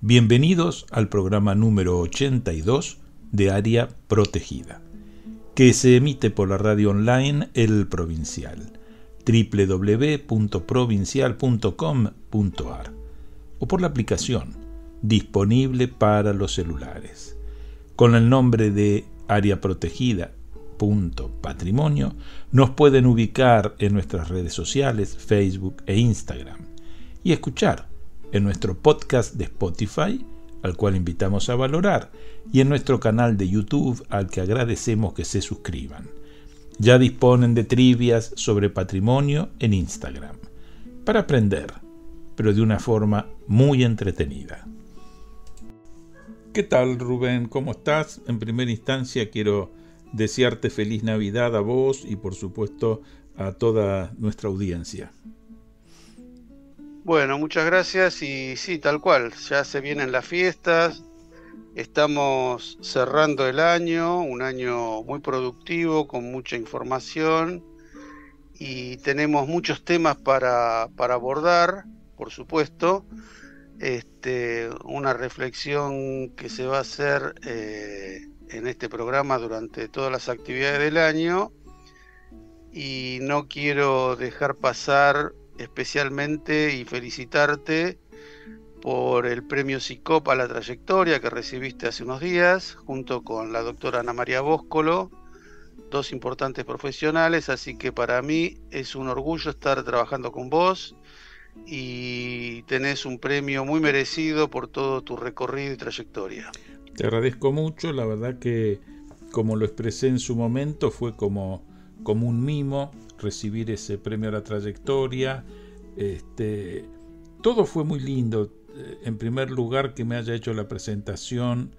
Bienvenidos al programa número 82 de Área Protegida, que se emite por la radio online El Provincial, www.provincial.com.ar, o por la aplicación disponible para los celulares. Con el nombre de Área Protegida patrimonio, nos pueden ubicar en nuestras redes sociales, Facebook e Instagram, y escuchar en nuestro podcast de Spotify, al cual invitamos a valorar, y en nuestro canal de YouTube, al que agradecemos que se suscriban. Ya disponen de trivias sobre patrimonio en Instagram, para aprender, pero de una forma muy entretenida. ¿Qué tal Rubén? ¿Cómo estás? En primera instancia quiero desearte feliz Navidad a vos y por supuesto a toda nuestra audiencia. Bueno, muchas gracias y sí, tal cual, ya se vienen las fiestas, estamos cerrando el año, un año muy productivo, con mucha información y tenemos muchos temas para, abordar, por supuesto. Este, una reflexión que se va a hacer eh, en este programa durante todas las actividades del año y no quiero dejar pasar especialmente y felicitarte por el premio Psicopa a la trayectoria que recibiste hace unos días, junto con la doctora Ana María Bóscolo, dos importantes profesionales, así que para mí es un orgullo estar trabajando con vos y tenés un premio muy merecido por todo tu recorrido y trayectoria. Te agradezco mucho, la verdad que como lo expresé en su momento fue como, como un mimo, recibir ese premio a la trayectoria. Este, todo fue muy lindo. En primer lugar, que me haya hecho la presentación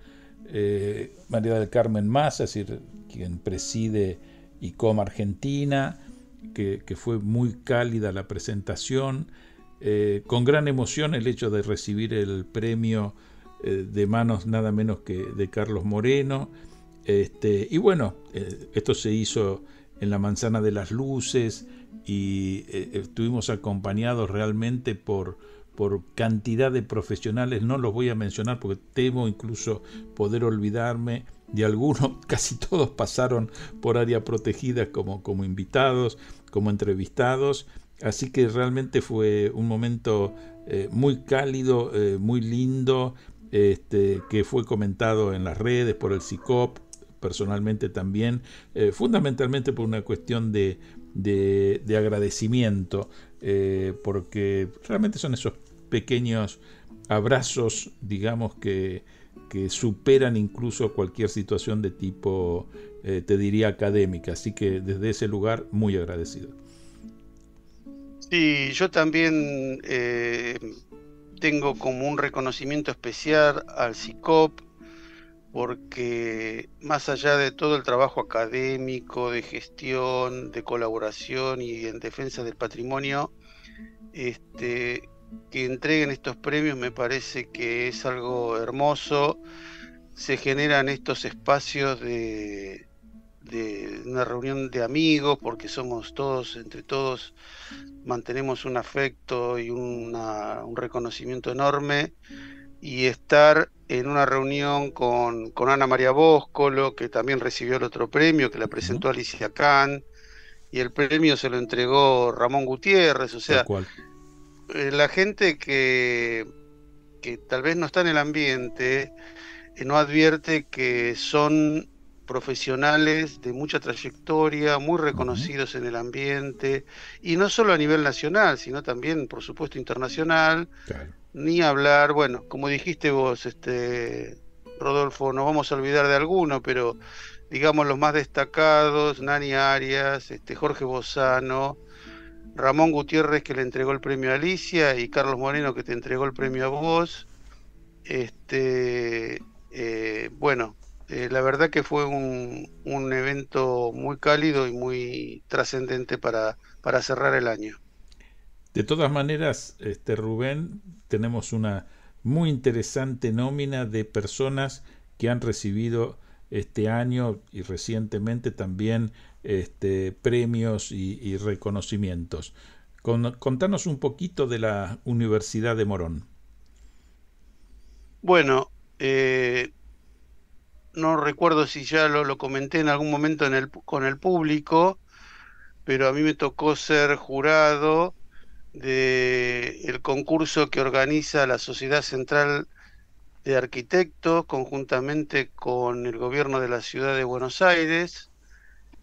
eh, María del Carmen Massa, es decir, quien preside ICOM Argentina, que, fue muy cálida la presentación. Eh, con gran emoción el hecho de recibir el premio eh, de manos nada menos que de Carlos Moreno. Este, y bueno, esto se hizo en la Manzana de las Luces y eh, eh, estuvimos acompañados realmente por, por cantidad de profesionales, no los voy a mencionar porque temo incluso poder olvidarme de algunos, casi todos pasaron por área protegida como, como invitados, como entrevistados, así que realmente fue un momento eh, muy cálido, muy lindo, este, que fue comentado en las redes por el CICOP, personalmente también, eh, fundamentalmente por una cuestión de, agradecimiento, eh, porque realmente son esos pequeños abrazos, digamos, que, superan incluso cualquier situación de tipo, eh, te diría, académica. Así que desde ese lugar, muy agradecido. Sí, yo también tengo como un reconocimiento especial al CICOP, porque más allá de todo el trabajo académico, de gestión, de colaboración y en defensa del patrimonio, este, que entreguen estos premios me parece que es algo hermoso. Se generan estos espacios de, de una reunión de amigos, porque somos todos, entre todos, mantenemos un afecto y una, un reconocimiento enorme. Y estar en una reunión con, con, Ana María Bóscolo, que también recibió el otro premio, que la presentó Alicia Kahn, y el premio se lo entregó Ramón Gutiérrez, o sea, eh, la gente que, que tal vez no está en el ambiente, eh, no advierte que son profesionales de mucha trayectoria, muy reconocidos en el ambiente, y no solo a nivel nacional, sino también, por supuesto, internacional, claro. Ni hablar, bueno, como dijiste vos, este Rodolfo, nos vamos a olvidar de alguno, pero digamos los más destacados, Nani Arias, este, Jorge Bozano, Ramón Gutiérrez que le entregó el premio a Alicia y Carlos Moreno que te entregó el premio a vos. Este, eh, bueno, eh, la verdad que fue un, evento muy cálido y muy trascendente para, para cerrar el año. De todas maneras, este Rubén, tenemos una muy interesante nómina de personas que han recibido este año y recientemente también este, premios y, reconocimientos. contanos un poquito de la Universidad de Morón. Bueno, eh, no recuerdo si ya lo, comenté en algún momento con el público, pero a mí me tocó ser jurado del el concurso que organiza la Sociedad Central de Arquitectos conjuntamente con el gobierno de la ciudad de Buenos Aires.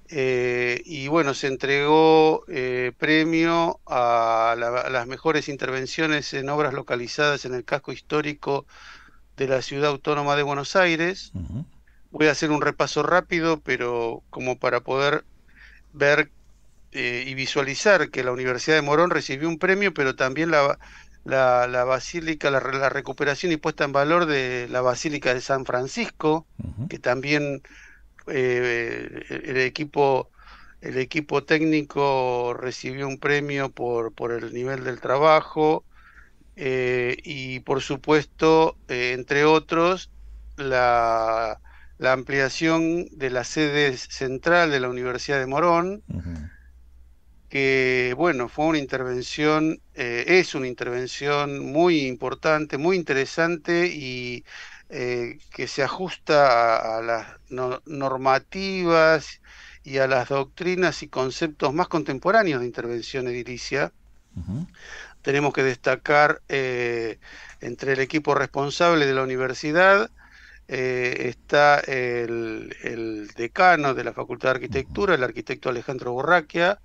Eh, y bueno, se entregó eh, premio a, las mejores intervenciones en obras localizadas en el casco histórico de la ciudad autónoma de Buenos Aires. Voy a hacer un repaso rápido, pero como para poder ver eh, y visualizar que la Universidad de Morón recibió un premio, pero también la, la, Basílica, la, recuperación y puesta en valor de la Basílica de San Francisco, que también eh, el, equipo el equipo técnico recibió un premio por, por el nivel del trabajo eh, y por supuesto, entre otros, la, ampliación de la sede central de la Universidad de Morón, que, bueno, fue una intervención, eh, es una intervención muy importante, muy interesante y eh, que se ajusta a, las normativas y a las doctrinas y conceptos más contemporáneos de intervención edilicia. Tenemos que destacar eh, entre el equipo responsable de la universidad, está el, el, decano de la Facultad de Arquitectura, el arquitecto Alejandro Borraquia,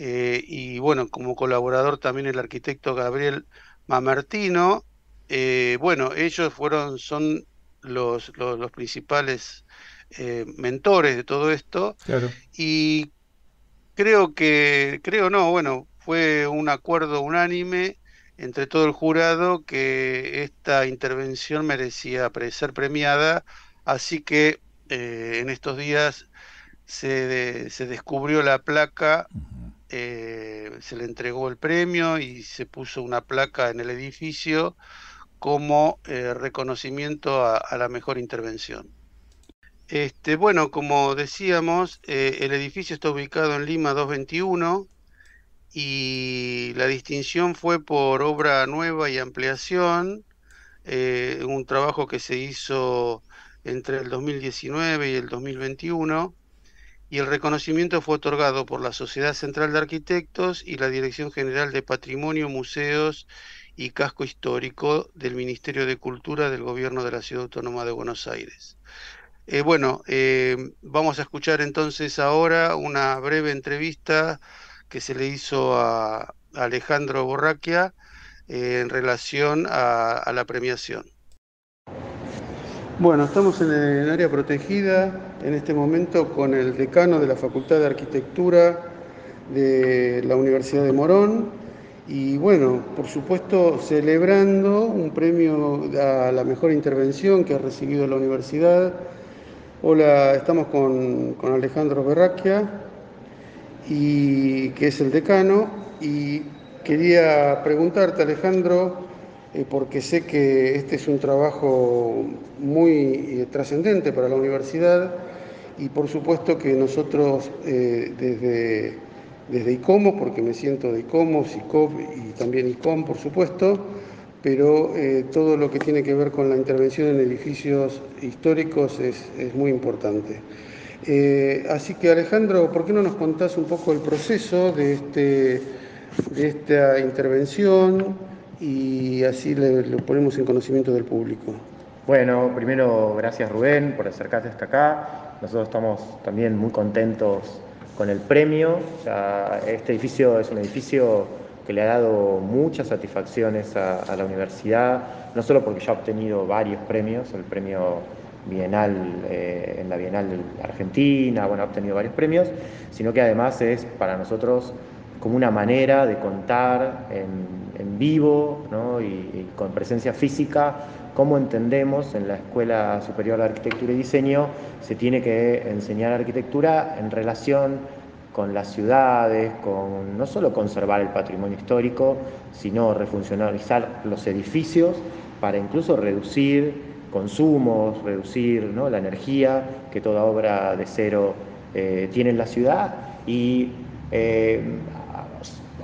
eh, y bueno, como colaborador también el arquitecto Gabriel Mamartino. Eh, bueno, ellos fueron, son los, los, principales eh, mentores de todo esto. Y creo que, creo no, bueno, fue un acuerdo unánime entre todo el jurado que esta intervención merecía ser premiada, así que en estos días se, se descubrió la placa eh, se le entregó el premio y se puso una placa en el edificio como eh, reconocimiento a, la mejor intervención. Este, bueno, como decíamos, eh, el edificio está ubicado en Lima 221 y la distinción fue por obra nueva y ampliación, un trabajo que se hizo entre el 2019 y el 2021 y el reconocimiento fue otorgado por la Sociedad Central de Arquitectos y la Dirección General de Patrimonio, Museos y Casco Histórico del Ministerio de Cultura del Gobierno de la Ciudad Autónoma de Buenos Aires. Eh, bueno, eh, vamos a escuchar entonces ahora una breve entrevista que se le hizo a, Alejandro Borraquia eh, en relación a la premiación. Bueno, estamos en el área protegida en este momento con el decano de la Facultad de Arquitectura de la Universidad de Morón y bueno, por supuesto celebrando un premio a la mejor intervención que ha recibido la universidad. Hola, estamos con, Alejandro Berraquia, y, que es el decano, y quería preguntarte Alejandro, eh, porque sé que este es un trabajo muy eh, trascendente para la universidad y por supuesto que nosotros eh, desde, desde ICOMOS, porque me siento de ICOMOS, y también ICOM, por supuesto, pero todo lo que tiene que ver con la intervención en edificios históricos es, muy importante. así que Alejandro, ¿por qué no nos contás un poco el proceso de, este, de esta intervención? y así lo ponemos en conocimiento del público. Bueno, primero gracias Rubén por acercarte hasta acá. Nosotros estamos también muy contentos con el premio. este edificio es un edificio que le ha dado muchas satisfacciones a, la universidad, no solo porque ya ha obtenido varios premios, el premio bienal eh, en la Bienal Argentina, bueno, ha obtenido varios premios, sino que además es para nosotros como una manera de contar en en vivo ¿no? y, con presencia física, cómo entendemos en la Escuela Superior de Arquitectura y Diseño se tiene que enseñar arquitectura en relación con las ciudades, con no solo conservar el patrimonio histórico, sino refuncionalizar los edificios para incluso reducir consumos, reducir ¿no? la energía que toda obra de cero eh, tiene en la ciudad y eh,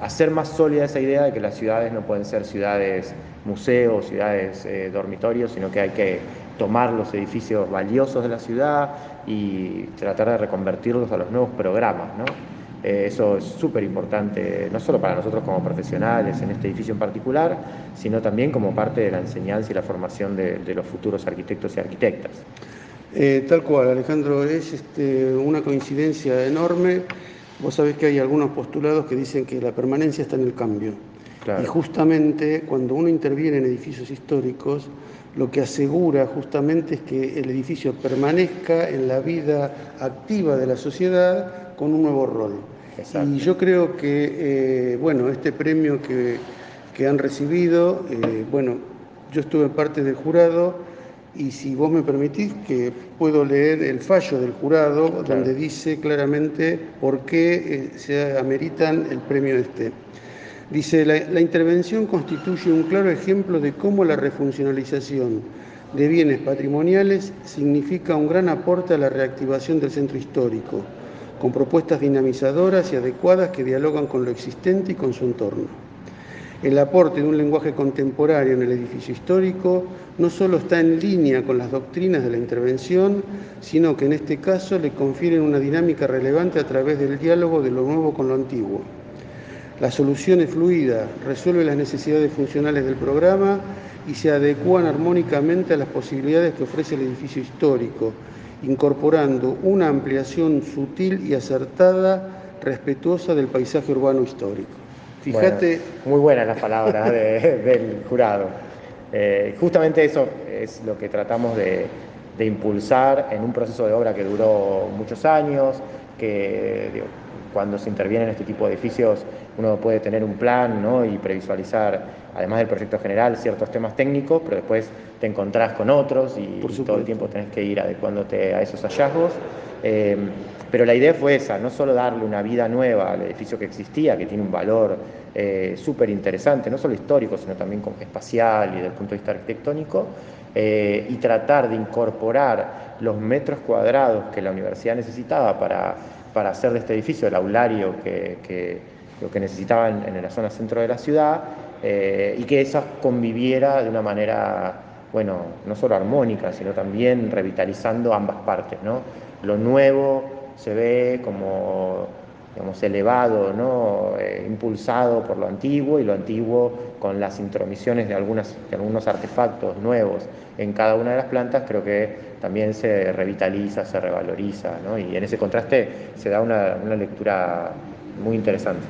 hacer más sólida esa idea de que las ciudades no pueden ser ciudades museos, ciudades eh, dormitorios, sino que hay que tomar los edificios valiosos de la ciudad y tratar de reconvertirlos a los nuevos programas. Eh, eso es súper importante, no solo para nosotros como profesionales en este edificio en particular, sino también como parte de la enseñanza y la formación de, los futuros arquitectos y arquitectas. Eh, tal cual, Alejandro, es este, una coincidencia enorme. Vos sabés que hay algunos postulados que dicen que la permanencia está en el cambio. Y justamente cuando uno interviene en edificios históricos, lo que asegura justamente es que el edificio permanezca en la vida activa de la sociedad con un nuevo rol. Y yo creo que, eh, bueno, este premio que, que han recibido, eh, bueno, yo estuve parte del jurado y si vos me permitís que puedo leer el fallo del jurado donde dice claramente por qué eh, se ameritan el premio este. Dice, la intervención constituye un claro ejemplo de cómo la refuncionalización de bienes patrimoniales significa un gran aporte a la reactivación del centro histórico, con propuestas dinamizadoras y adecuadas que dialogan con lo existente y con su entorno. El aporte de un lenguaje contemporáneo en el edificio histórico no solo está en línea con las doctrinas de la intervención, sino que en este caso le confieren una dinámica relevante a través del diálogo de lo nuevo con lo antiguo. La solución es fluida, resuelve las necesidades funcionales del programa y se adecúan armónicamente a las posibilidades que ofrece el edificio histórico, incorporando una ampliación sutil y acertada, respetuosa del paisaje urbano histórico. Fíjate. muy buenas las palabras del jurado. Eh, justamente eso es lo que tratamos de, impulsar en un proceso de obra que duró muchos años, que cuando se interviene en este tipo de edificios uno puede tener un plan y previsualizar, además del proyecto general, ciertos temas técnicos, pero después te encontrás con otros y todo el tiempo tenés que ir adecuándote a esos hallazgos. Eh, pero la idea fue esa, no solo darle una vida nueva al edificio que existía, que tiene un valor eh, súper interesante, no solo histórico, sino también espacial y desde el punto de vista arquitectónico, eh, y tratar de incorporar los metros cuadrados que la universidad necesitaba para para hacer de este edificio el aulario que, lo que necesitaban en, la zona centro de la ciudad eh, y que esa conviviera de una manera, bueno, no solo armónica, sino también revitalizando ambas partes, ¿no? Lo nuevo se ve como digamos, elevado, ¿no? Eh, impulsado por lo antiguo y lo antiguo con las intromisiones de, algunas, de algunos artefactos nuevos en cada una de las plantas, creo que también se revitaliza, se revaloriza, ¿no? y en ese contraste se da una, una lectura muy interesante.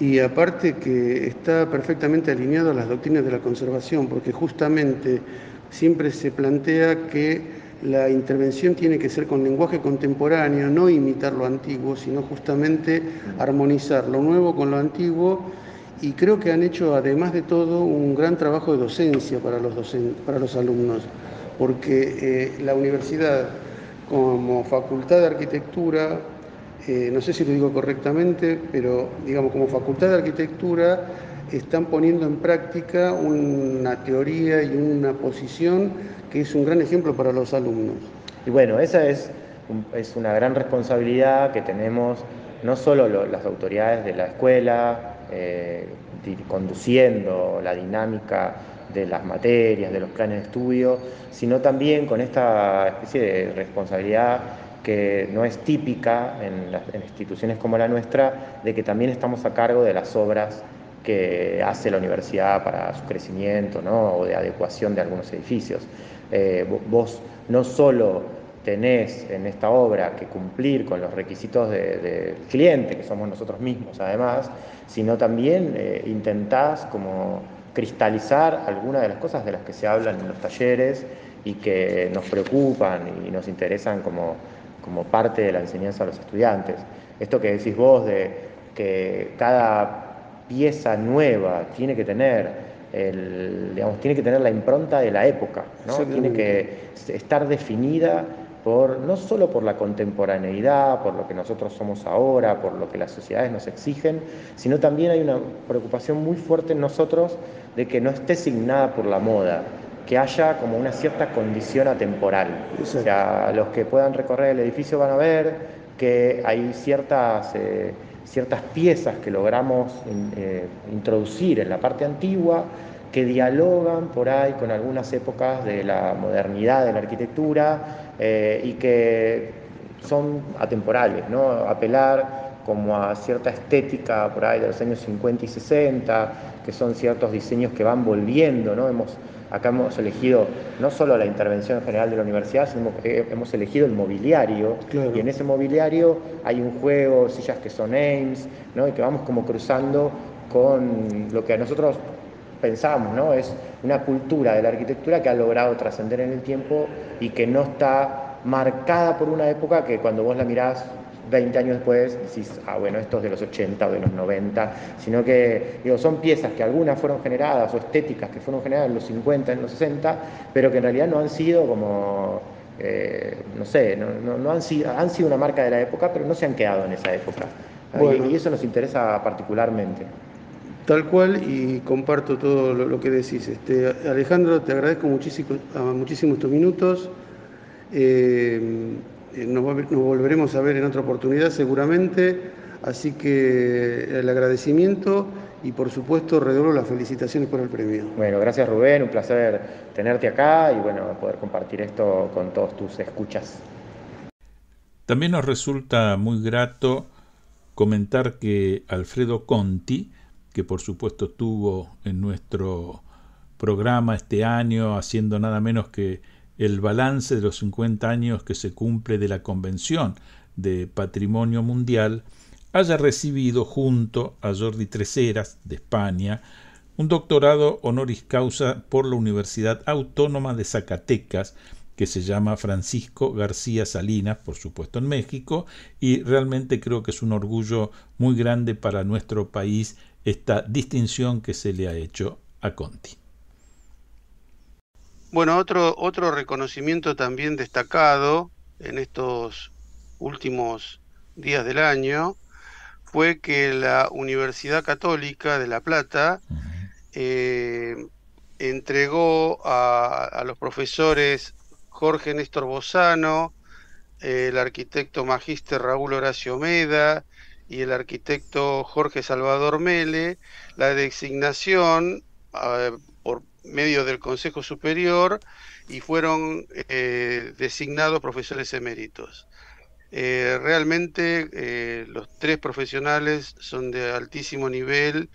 Y aparte que está perfectamente alineado a las doctrinas de la conservación, porque justamente siempre se plantea que la intervención tiene que ser con lenguaje contemporáneo, no imitar lo antiguo, sino justamente armonizar lo nuevo con lo antiguo y creo que han hecho, además de todo, un gran trabajo de docencia para los, para los alumnos, porque eh, la universidad como facultad de arquitectura, eh, no sé si lo digo correctamente, pero digamos como facultad de arquitectura, están poniendo en práctica una teoría y una posición que es un gran ejemplo para los alumnos. Y bueno, esa es, es una gran responsabilidad que tenemos no solo las autoridades de la escuela, eh, conduciendo la dinámica de las materias, de los planes de estudio, sino también con esta especie de responsabilidad que no es típica en, las, en instituciones como la nuestra, de que también estamos a cargo de las obras que hace la universidad para su crecimiento ¿no? o de adecuación de algunos edificios. Eh, vos no solo tenés en esta obra que cumplir con los requisitos del de cliente, que somos nosotros mismos además, sino también eh, intentás como cristalizar algunas de las cosas de las que se hablan en los talleres y que nos preocupan y nos interesan como, como parte de la enseñanza a los estudiantes. Esto que decís vos de que cada pieza nueva, tiene que tener el, digamos, tiene que tener la impronta de la época, ¿no? tiene que estar definida por, no solo por la contemporaneidad, por lo que nosotros somos ahora, por lo que las sociedades nos exigen, sino también hay una preocupación muy fuerte en nosotros de que no esté signada por la moda, que haya como una cierta condición atemporal. O sea, los que puedan recorrer el edificio van a ver que hay ciertas... Eh, ciertas piezas que logramos eh, introducir en la parte antigua que dialogan por ahí con algunas épocas de la modernidad de la arquitectura eh, y que son atemporales, ¿no? Apelar como a cierta estética por ahí de los años 50 y 60, que son ciertos diseños que van volviendo, ¿no? Hemos Acá hemos elegido no solo la intervención general de la universidad, sino que hemos elegido el mobiliario. Y en ese mobiliario hay un juego, sillas que son Ames, ¿no? y que vamos como cruzando con lo que a nosotros pensamos, ¿no? Es una cultura de la arquitectura que ha logrado trascender en el tiempo y que no está marcada por una época que cuando vos la mirás 20 años después decís, ah, bueno, esto es de los 80 o de los 90, sino que son piezas que algunas fueron generadas o estéticas que fueron generadas en los 50, en los 60, pero que en realidad no han sido como, eh, no sé, no, han, sido, han sido una marca de la época, pero no se han quedado en esa época. y, eso nos interesa particularmente. Tal cual y comparto todo lo, que decís. Este, Alejandro, te agradezco muchísimo, muchísimo estos minutos. Eh, eh, nos, volveremos a ver en otra oportunidad seguramente, así que el agradecimiento y por supuesto redoblo las felicitaciones por el premio. Bueno, gracias Rubén, un placer tenerte acá y bueno, poder compartir esto con todos tus escuchas. También nos resulta muy grato comentar que Alfredo Conti, que por supuesto tuvo en nuestro programa este año haciendo nada menos que el balance de los 50 años que se cumple de la Convención de Patrimonio Mundial, haya recibido junto a Jordi Treseras, de España, un doctorado honoris causa por la Universidad Autónoma de Zacatecas, que se llama Francisco García Salinas, por supuesto en México, y realmente creo que es un orgullo muy grande para nuestro país esta distinción que se le ha hecho a Conti. Bueno, otro, otro reconocimiento también destacado en estos últimos días del año fue que la Universidad Católica de La Plata eh, entregó a, los profesores Jorge Néstor Bozano, eh, el arquitecto magíster Raúl Horacio Meda y el arquitecto Jorge Salvador Mele la designación medio del Consejo Superior y fueron eh, designados profesores eméritos. Eh, realmente eh, los tres profesionales son de altísimo nivel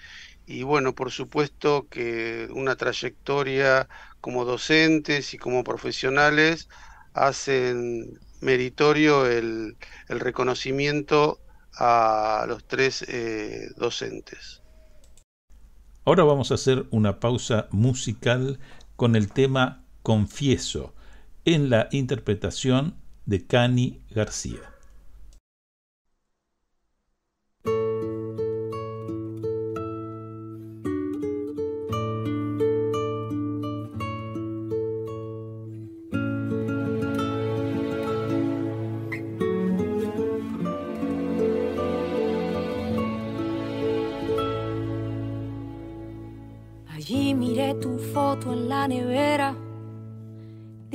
y bueno, por supuesto que una trayectoria como docentes y como profesionales hacen meritorio el reconocimiento a los tres docentes. Ahora vamos a hacer una pausa musical con el tema Confieso en la interpretación de Cani García.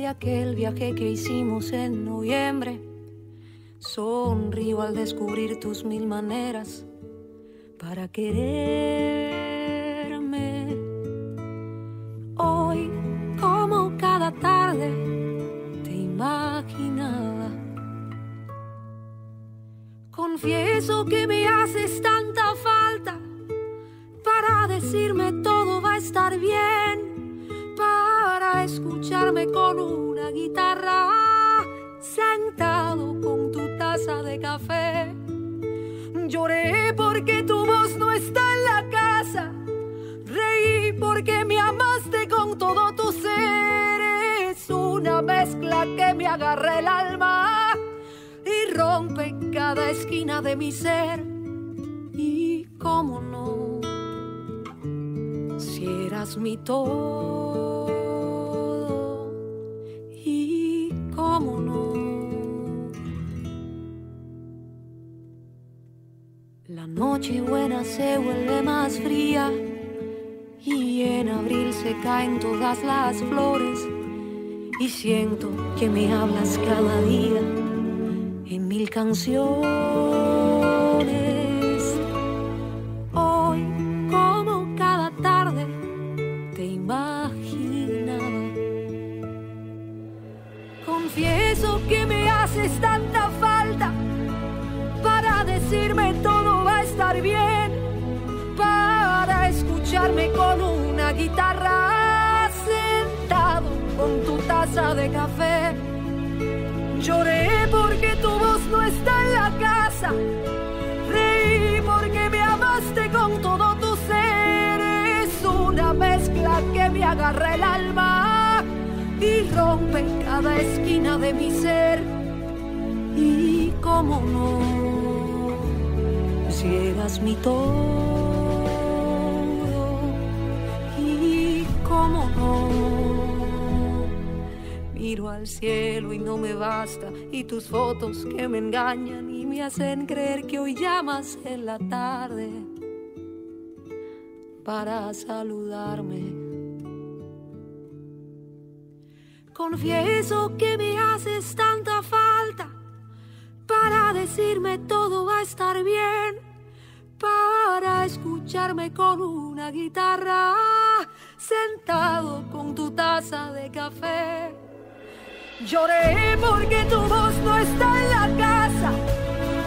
aquel viaje que hicimos en noviembre. Sonrío al descubrir tus mil maneras para quererme. Hoy, como cada tarde, te imaginaba. Confieso que me haces tanta falta para decirme todo va a estar bien escucharme con una guitarra, sentado con tu taza de café. Lloré porque tu voz no está en la casa, reí porque me amaste con todo tu ser. Es una mezcla que me agarra el alma y rompe cada esquina de mi ser. Y cómo no, si eras mi todo. La noche buena se vuelve más fría y en abril se caen todas las flores y siento que me hablas cada día en mil canciones. el alma y rompe cada esquina de mi ser. Y como no, ciegas mi todo. Y como no, miro al cielo y no me basta. Y tus fotos que me engañan y me hacen creer que hoy llamas en la tarde para saludarme. Confieso que me haces tanta falta para decirme todo va a estar bien, para escucharme con una guitarra, sentado con tu taza de café. Lloré porque tu voz no está en la casa,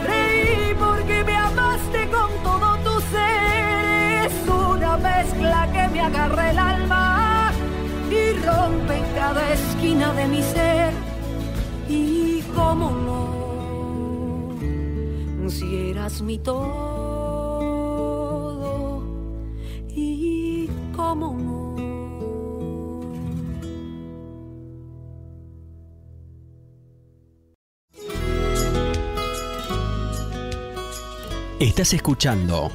reí porque me amaste con todo tu ser, es una mezcla que me agarra el alma rompe en cada esquina de mi ser. Y cómo no, si eras mi todo. Y cómo no. Estás escuchando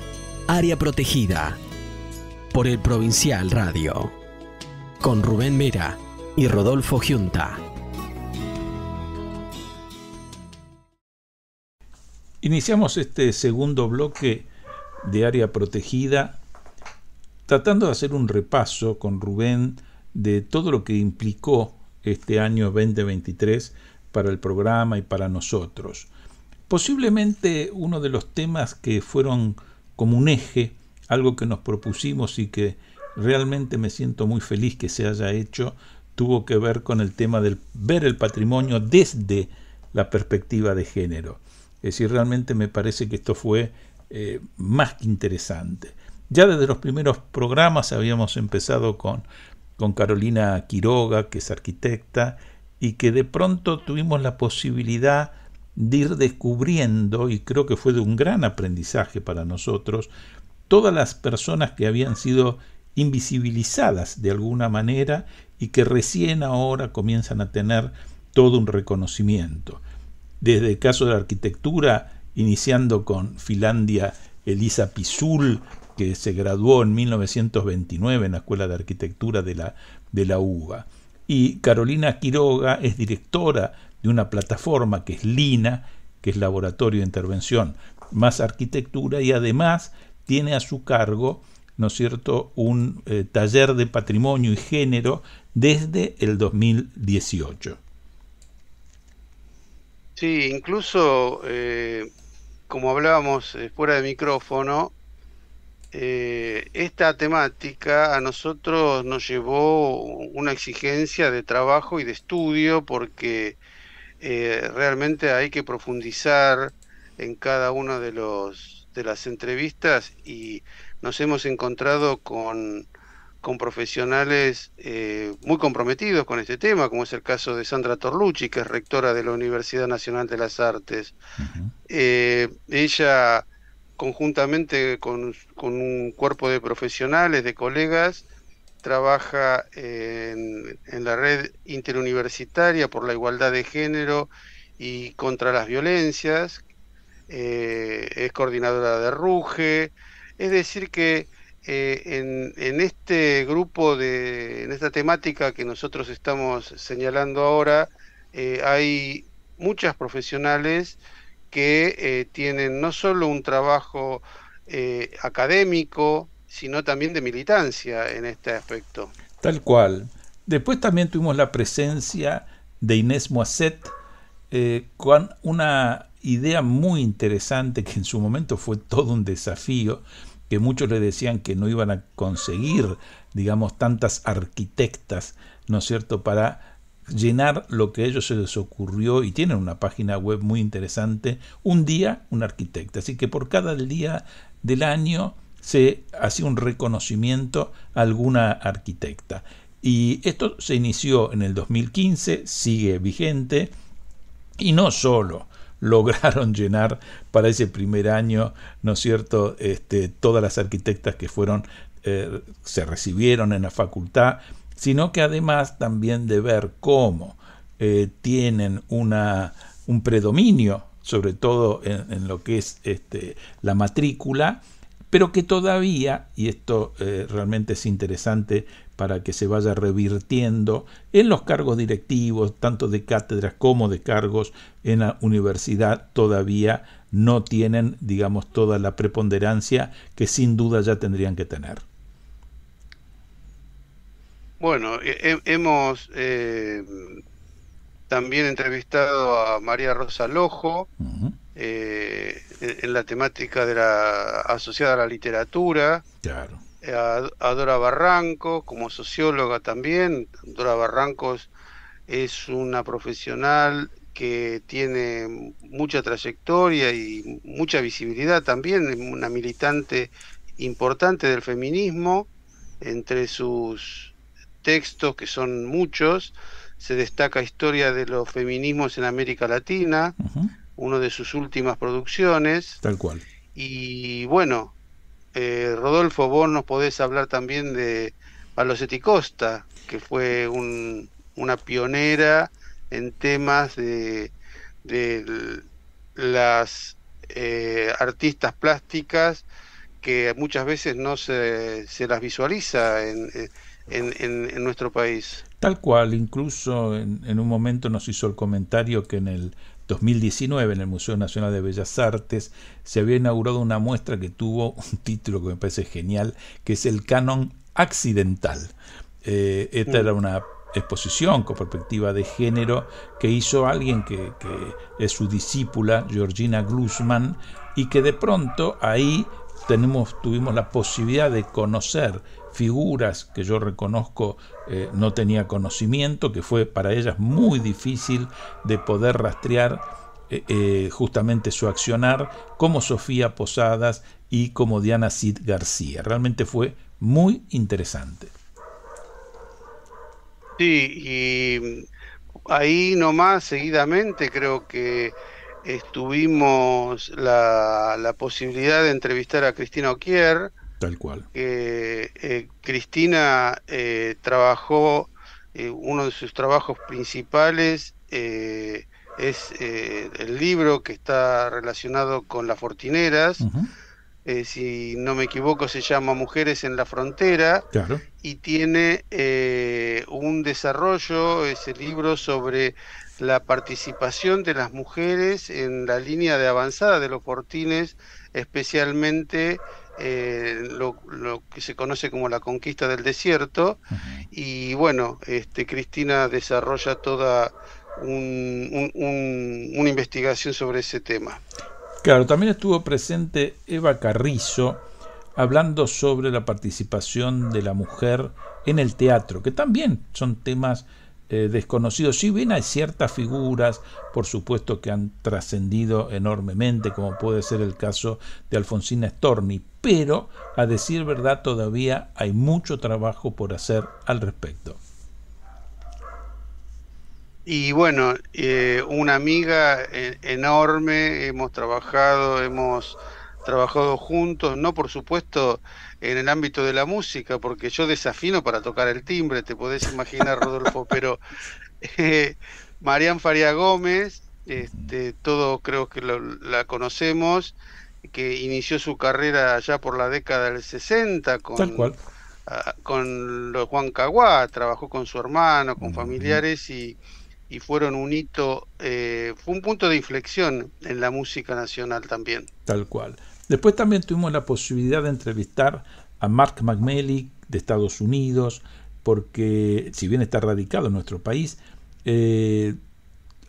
Área Protegida por el Provincial Radio con Rubén Mera y Rodolfo Giunta. Iniciamos este segundo bloque de área protegida tratando de hacer un repaso con Rubén de todo lo que implicó este año 2023 para el programa y para nosotros. Posiblemente uno de los temas que fueron como un eje, algo que nos propusimos y que realmente me siento muy feliz que se haya hecho, tuvo que ver con el tema del ver el patrimonio desde la perspectiva de género. Es decir, realmente me parece que esto fue eh, más que interesante. Ya desde los primeros programas habíamos empezado con, con Carolina Quiroga, que es arquitecta, y que de pronto tuvimos la posibilidad de ir descubriendo, y creo que fue de un gran aprendizaje para nosotros, todas las personas que habían sido invisibilizadas de alguna manera y que recién ahora comienzan a tener todo un reconocimiento. Desde el caso de la arquitectura, iniciando con Finlandia Elisa Pizul... que se graduó en 1929 en la Escuela de Arquitectura de la, de la UBA. Y Carolina Quiroga es directora de una plataforma que es LINA, que es Laboratorio de Intervención más Arquitectura, y además tiene a su cargo ¿no es cierto?, un eh, taller de patrimonio y género desde el 2018. Sí, incluso, eh, como hablábamos eh, fuera de micrófono, esta temática a nosotros nos llevó una exigencia de trabajo y de estudio porque realmente hay que profundizar en cada una de los de las entrevistas y nos hemos encontrado con, profesionales eh, muy comprometidos con este tema, como es el caso de Sandra Torlucci, que es rectora de la Universidad Nacional de las Artes. Eh, ella, conjuntamente con, un cuerpo de profesionales, de colegas, trabaja en, la red interuniversitaria por la igualdad de género y contra las violencias, eh, es coordinadora de RUGE, es decir, que eh, en, este grupo, de, en esta temática que nosotros estamos señalando ahora, eh, hay muchas profesionales que eh, tienen no solo un trabajo académico, sino también de militancia en este aspecto. Tal cual. Después también tuvimos la presencia de Inés Moisset con una idea muy interesante que en su momento fue todo un desafío, que muchos le decían que no iban a conseguir, digamos, tantas arquitectas, ¿no es cierto?, para llenar lo que a ellos se les ocurrió y tienen una página web muy interesante, un día un arquitecta. Así que por cada día del año se hacía un reconocimiento a alguna arquitecta. Y esto se inició en el 2015, sigue vigente, y no solo lograron llenar para ese primer año, ¿no es cierto?, este, todas las arquitectas que fueron, eh, se recibieron en la facultad, sino que además también de ver cómo eh, tienen una, un predominio, sobre todo en, lo que es este, la matrícula, pero que todavía, y esto eh, realmente es interesante para que se vaya revirtiendo en los cargos directivos, tanto de cátedras como de cargos en la universidad, todavía no tienen, digamos, toda la preponderancia que sin duda ya tendrían que tener. Bueno, eh, hemos eh, también entrevistado a María Rosa Lojo eh, en, en, la temática de la asociada a la literatura. Claro. Adora Dora Barranco como socióloga también. Dora Barranco... es una profesional que tiene mucha trayectoria y mucha visibilidad también, es una militante importante del feminismo. Entre sus textos, que son muchos, se destaca Historia de los Feminismos en América Latina, uno de sus últimas producciones. Tal cual. Y bueno, eh, Rodolfo, vos nos podés hablar también de Palosetti Costa, que fue una pionera en temas de, las eh, artistas plásticas que muchas veces no se, las visualiza en, nuestro país. Tal cual, incluso en, un momento nos hizo el comentario que en el 2019 en el Museo Nacional de Bellas Artes se había inaugurado una muestra que tuvo un título que me parece genial, que es el canon accidental. Eh, esta mm. era una exposición con perspectiva de género que hizo alguien que, que es su discípula, Georgina Glusman, y que de pronto ahí tuvimos la posibilidad de conocer figuras que yo reconozco eh, no tenía conocimiento, que fue para ellas muy difícil de poder rastrear eh, eh, justamente su accionar, como Sofía Posadas y como Diana Cid García. Realmente fue muy interesante. Sí, y ahí nomás seguidamente creo que estuvimos la, la posibilidad de entrevistar a Cristina Oquier. Tal cual. Eh, Cristina eh, trabajó, eh, uno de sus trabajos principales es el libro que está relacionado con las fortineras. si no me equivoco, se llama Mujeres en la Frontera, y tiene un desarrollo, ese libro, sobre la participación de las mujeres en la línea de avanzada de los fortines, especialmente eh, lo, que se conoce como la conquista del desierto. Y bueno, este, Cristina desarrolla toda una investigación sobre ese tema. Claro, también estuvo presente Eva Carrizo hablando sobre la participación de la mujer en el teatro, que también son temas eh, desconocido Si bien hay ciertas figuras, por supuesto, que han trascendido enormemente, como puede ser el caso de Alfonsina Storni, pero a decir verdad todavía hay mucho trabajo por hacer al respecto. Y bueno, eh, una amiga eh, enorme, hemos trabajado, hemos trabajado juntos, no por supuesto en el ámbito de la música, porque yo desafino para tocar el timbre, te podés imaginar, Rodolfo, pero eh, Marian Faria Gómez, este, todos creo que la conocemos, que inició su carrera allá por la década del 60 con, Tal cual. con los Juan Caguá, trabajó con su hermano, con familiares y, fueron un hito, eh, fue un punto de inflexión en la música nacional también. Tal cual. Después también tuvimos la posibilidad de entrevistar a Mark McMelly de Estados Unidos, porque si bien está radicado en nuestro país, eh,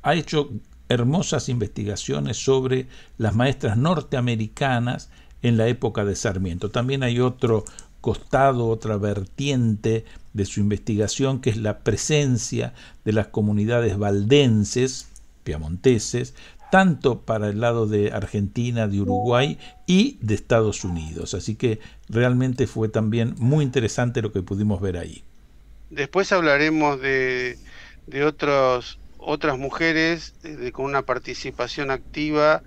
ha hecho hermosas investigaciones sobre las maestras norteamericanas en la época de Sarmiento. También hay otro costado, otra vertiente de su investigación, que es la presencia de las comunidades valdenses, piamonteses, tanto para el lado de Argentina, de Uruguay y de Estados Unidos. Así que realmente fue también muy interesante lo que pudimos ver ahí. Después hablaremos de, de otros, otras mujeres eh, con una participación activa,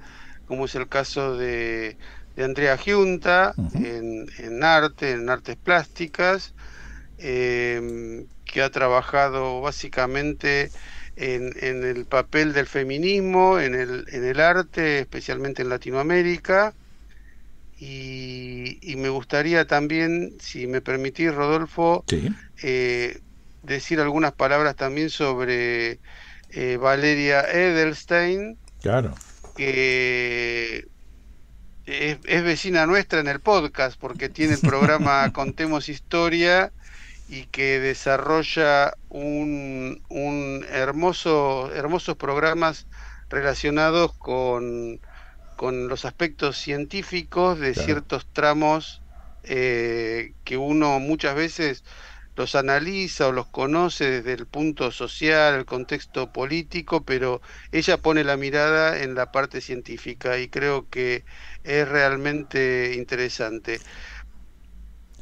como es el caso de, de Andrea Giunta en, en, arte, en artes plásticas, eh, que ha trabajado básicamente en, el papel del feminismo, en el, en el arte, especialmente en Latinoamérica. Y, me gustaría también, si me permitís, Rodolfo, eh, decir algunas palabras también sobre eh, Valeria Edelstein, que es, vecina nuestra en el podcast porque tiene el programa Contemos Historia y que desarrolla un, hermoso, hermosos programas relacionados con, con los aspectos científicos de ciertos tramos eh, que uno muchas veces los analiza o los conoce desde el punto social, el contexto político, pero ella pone la mirada en la parte científica y creo que es realmente interesante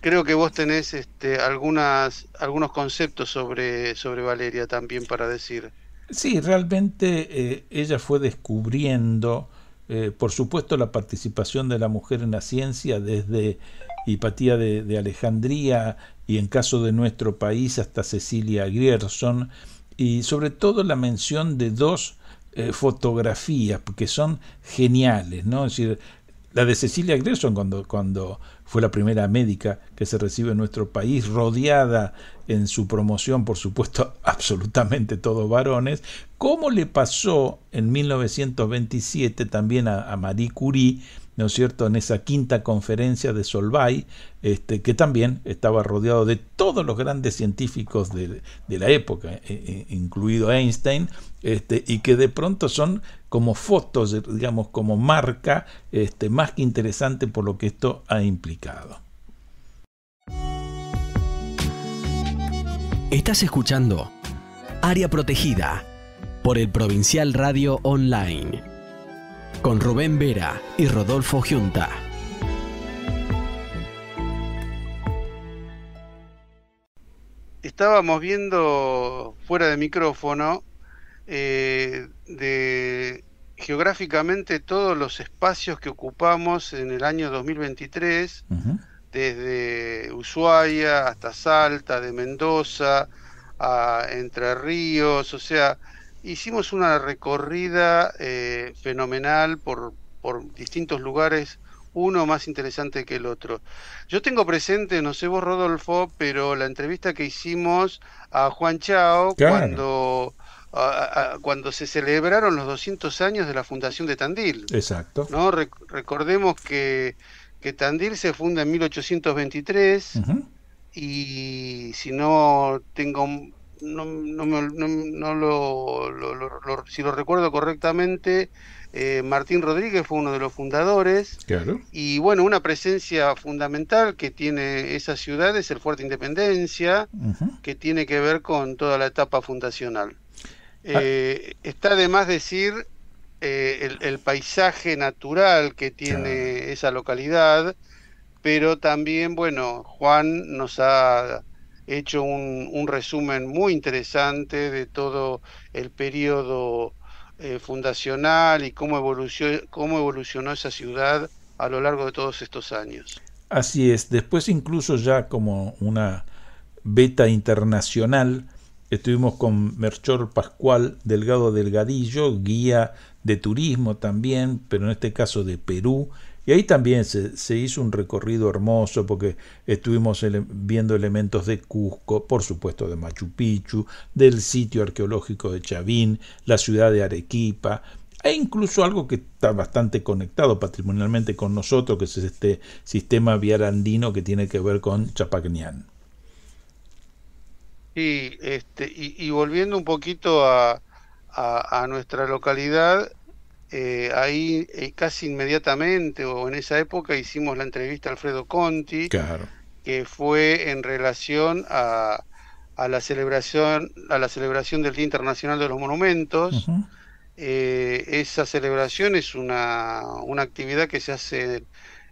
creo que vos tenés este, algunas, algunos conceptos sobre, sobre Valeria también para decir. Sí, realmente eh, ella fue descubriendo, eh, por supuesto, la participación de la mujer en la ciencia desde Hipatía de, de Alejandría y en caso de nuestro país hasta Cecilia Grierson, y sobre todo la mención de dos eh, fotografías que son geniales, ¿no? Es decir, la de Cecilia Grierson cuando, cuando fue la primera médica que se recibe en nuestro país, rodeada en su promoción, por supuesto, absolutamente todos varones, ¿Cómo le pasó en 1927 también a Marie Curie, ¿no es cierto?, en esa quinta conferencia de Solvay, este, que también estaba rodeado de todos los grandes científicos de, la época, eh, eh, incluido Einstein, este, y que de pronto son como fotos, digamos, como marca, este, más que interesante por lo que esto ha implicado. Estás escuchando Área Protegida por el Provincial Radio Online con Rubén Vera y Rodolfo Giunta. Estábamos viendo fuera de micrófono eh, de geográficamente todos los espacios que ocupamos en el año 2023, desde Ushuaia hasta Salta, de Mendoza, a Entre Ríos, o sea, hicimos una recorrida eh, fenomenal por, por distintos lugares, uno más interesante que el otro. Yo tengo presente, no sé vos Rodolfo, pero la entrevista que hicimos a Juan Chao cuando, cuando se celebraron los 200 años de la fundación de Tandil. Exacto. ¿no? recordemos que, que, Tandil se funda en 1823. Y si no tengo no, no, lo, si lo recuerdo correctamente, eh, Martín Rodríguez fue uno de los fundadores. Y bueno, una presencia fundamental que tiene esa ciudad es el Fuerte Independencia, que tiene que ver con toda la etapa fundacional. Ah. Eh, está de más decir eh, el, paisaje natural que tiene esa localidad, pero también, bueno, Juan nos ha hecho un, un resumen muy interesante de todo el periodo eh, fundacional y cómo cómo evolucionó esa ciudad a lo largo de todos estos años. Así es, después incluso ya como una beta internacional, estuvimos con Merchor Pascual Delgado Delgadillo, guía de turismo también, pero en este caso de Perú, y ahí también se, hizo un recorrido hermoso porque estuvimos viendo elementos de Cusco, por supuesto de Machu Picchu, del sitio arqueológico de Chavín, la ciudad de Arequipa, e incluso algo que está bastante conectado patrimonialmente con nosotros, que es este sistema viarandino andino que tiene que ver con Chapagnián Y, este, y, volviendo un poquito a nuestra localidad, eh, ahí eh, casi inmediatamente o en esa época hicimos la entrevista a Alfredo Conti, que fue en relación a, la celebración a la celebración del Día Internacional de los Monumentos. Eh, esa celebración es una, actividad que se hace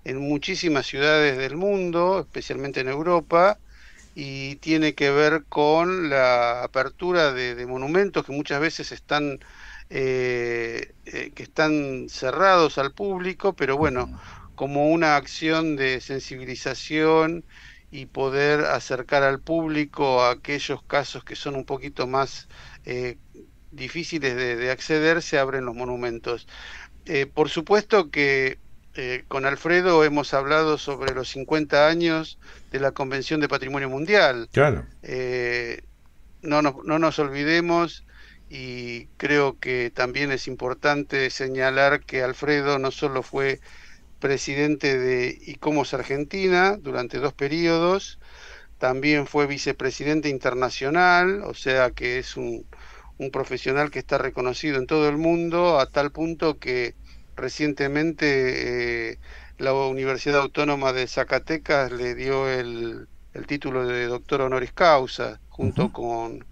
en muchísimas ciudades del mundo, especialmente en Europa, y tiene que ver con la apertura de monumentos que muchas veces están eh, eh, que están cerrados al público, pero bueno, como una acción de sensibilización y poder acercar al público a aquellos casos que son un poquito más eh, difíciles de, acceder, se abren los monumentos. por supuesto que con Alfredo hemos hablado sobre los 50 años de la Convención de Patrimonio Mundial. Claro. no nos olvidemos y creo que también es importante señalar que Alfredo no solo fue presidente de ICOMOS Argentina durante dos periodos, también fue vicepresidente internacional, o sea que es un, un profesional que está reconocido en todo el mundo, a tal punto que recientemente eh, la Universidad Autónoma de Zacatecas le dio el, el título de doctor honoris causa, junto con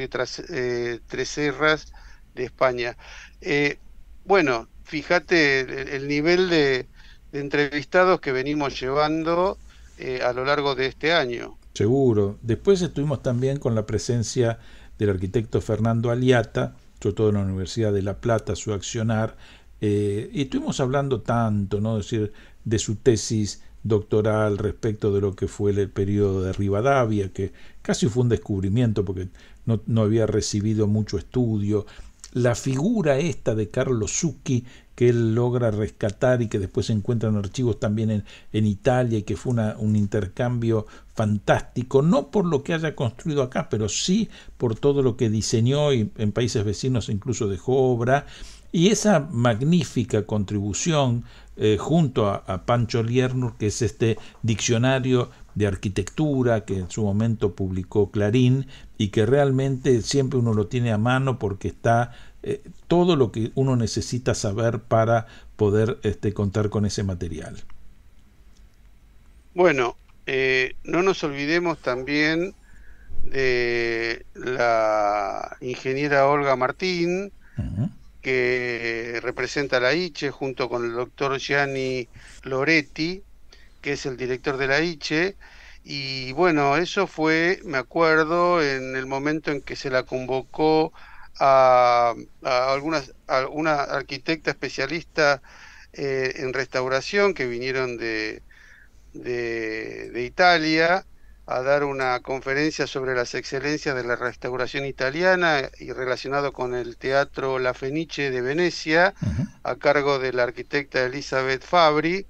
y eh, Tres de España. Eh, bueno, fíjate el, nivel de, entrevistados que venimos llevando eh, a lo largo de este año. Seguro. Después estuvimos también con la presencia del arquitecto Fernando Aliata, sobre todo en la Universidad de La Plata, su accionar, y estuvimos hablando tanto, ¿no? decir, de su tesis doctoral respecto de lo que fue el periodo de Rivadavia, que casi fue un descubrimiento porque no, había recibido mucho estudio. La figura esta de Carlos Zucchi, que él logra rescatar y que después se encuentra en archivos también en, Italia y que fue un intercambio fantástico, no por lo que haya construido acá, pero sí por todo lo que diseñó y en países vecinos incluso dejó obra. Y esa magnífica contribución eh, junto a, a Pancho Liernur, que es este diccionario de arquitectura que en su momento publicó Clarín y que realmente siempre uno lo tiene a mano porque está eh, todo lo que uno necesita saber para poder este, contar con ese material. Bueno, eh, no nos olvidemos también de la ingeniera Olga Martín, que representa la ICHE junto con el doctor Gianni Loretti, que es el director de la ICHE. Y bueno, eso fue, me acuerdo, en el momento en que se la convocó a, algunas, una arquitecta especialista eh, en restauración que vinieron de, de, Italia a dar una conferencia sobre las excelencias de la restauración italiana y relacionado con el Teatro La Fenice de Venecia, a cargo de la arquitecta Elizabeth Fabri.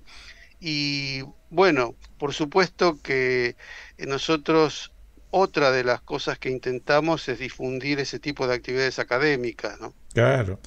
Y bueno, por supuesto que eh, nosotros otra de las cosas que intentamos es difundir ese tipo de actividades académicas, ¿no? Claro.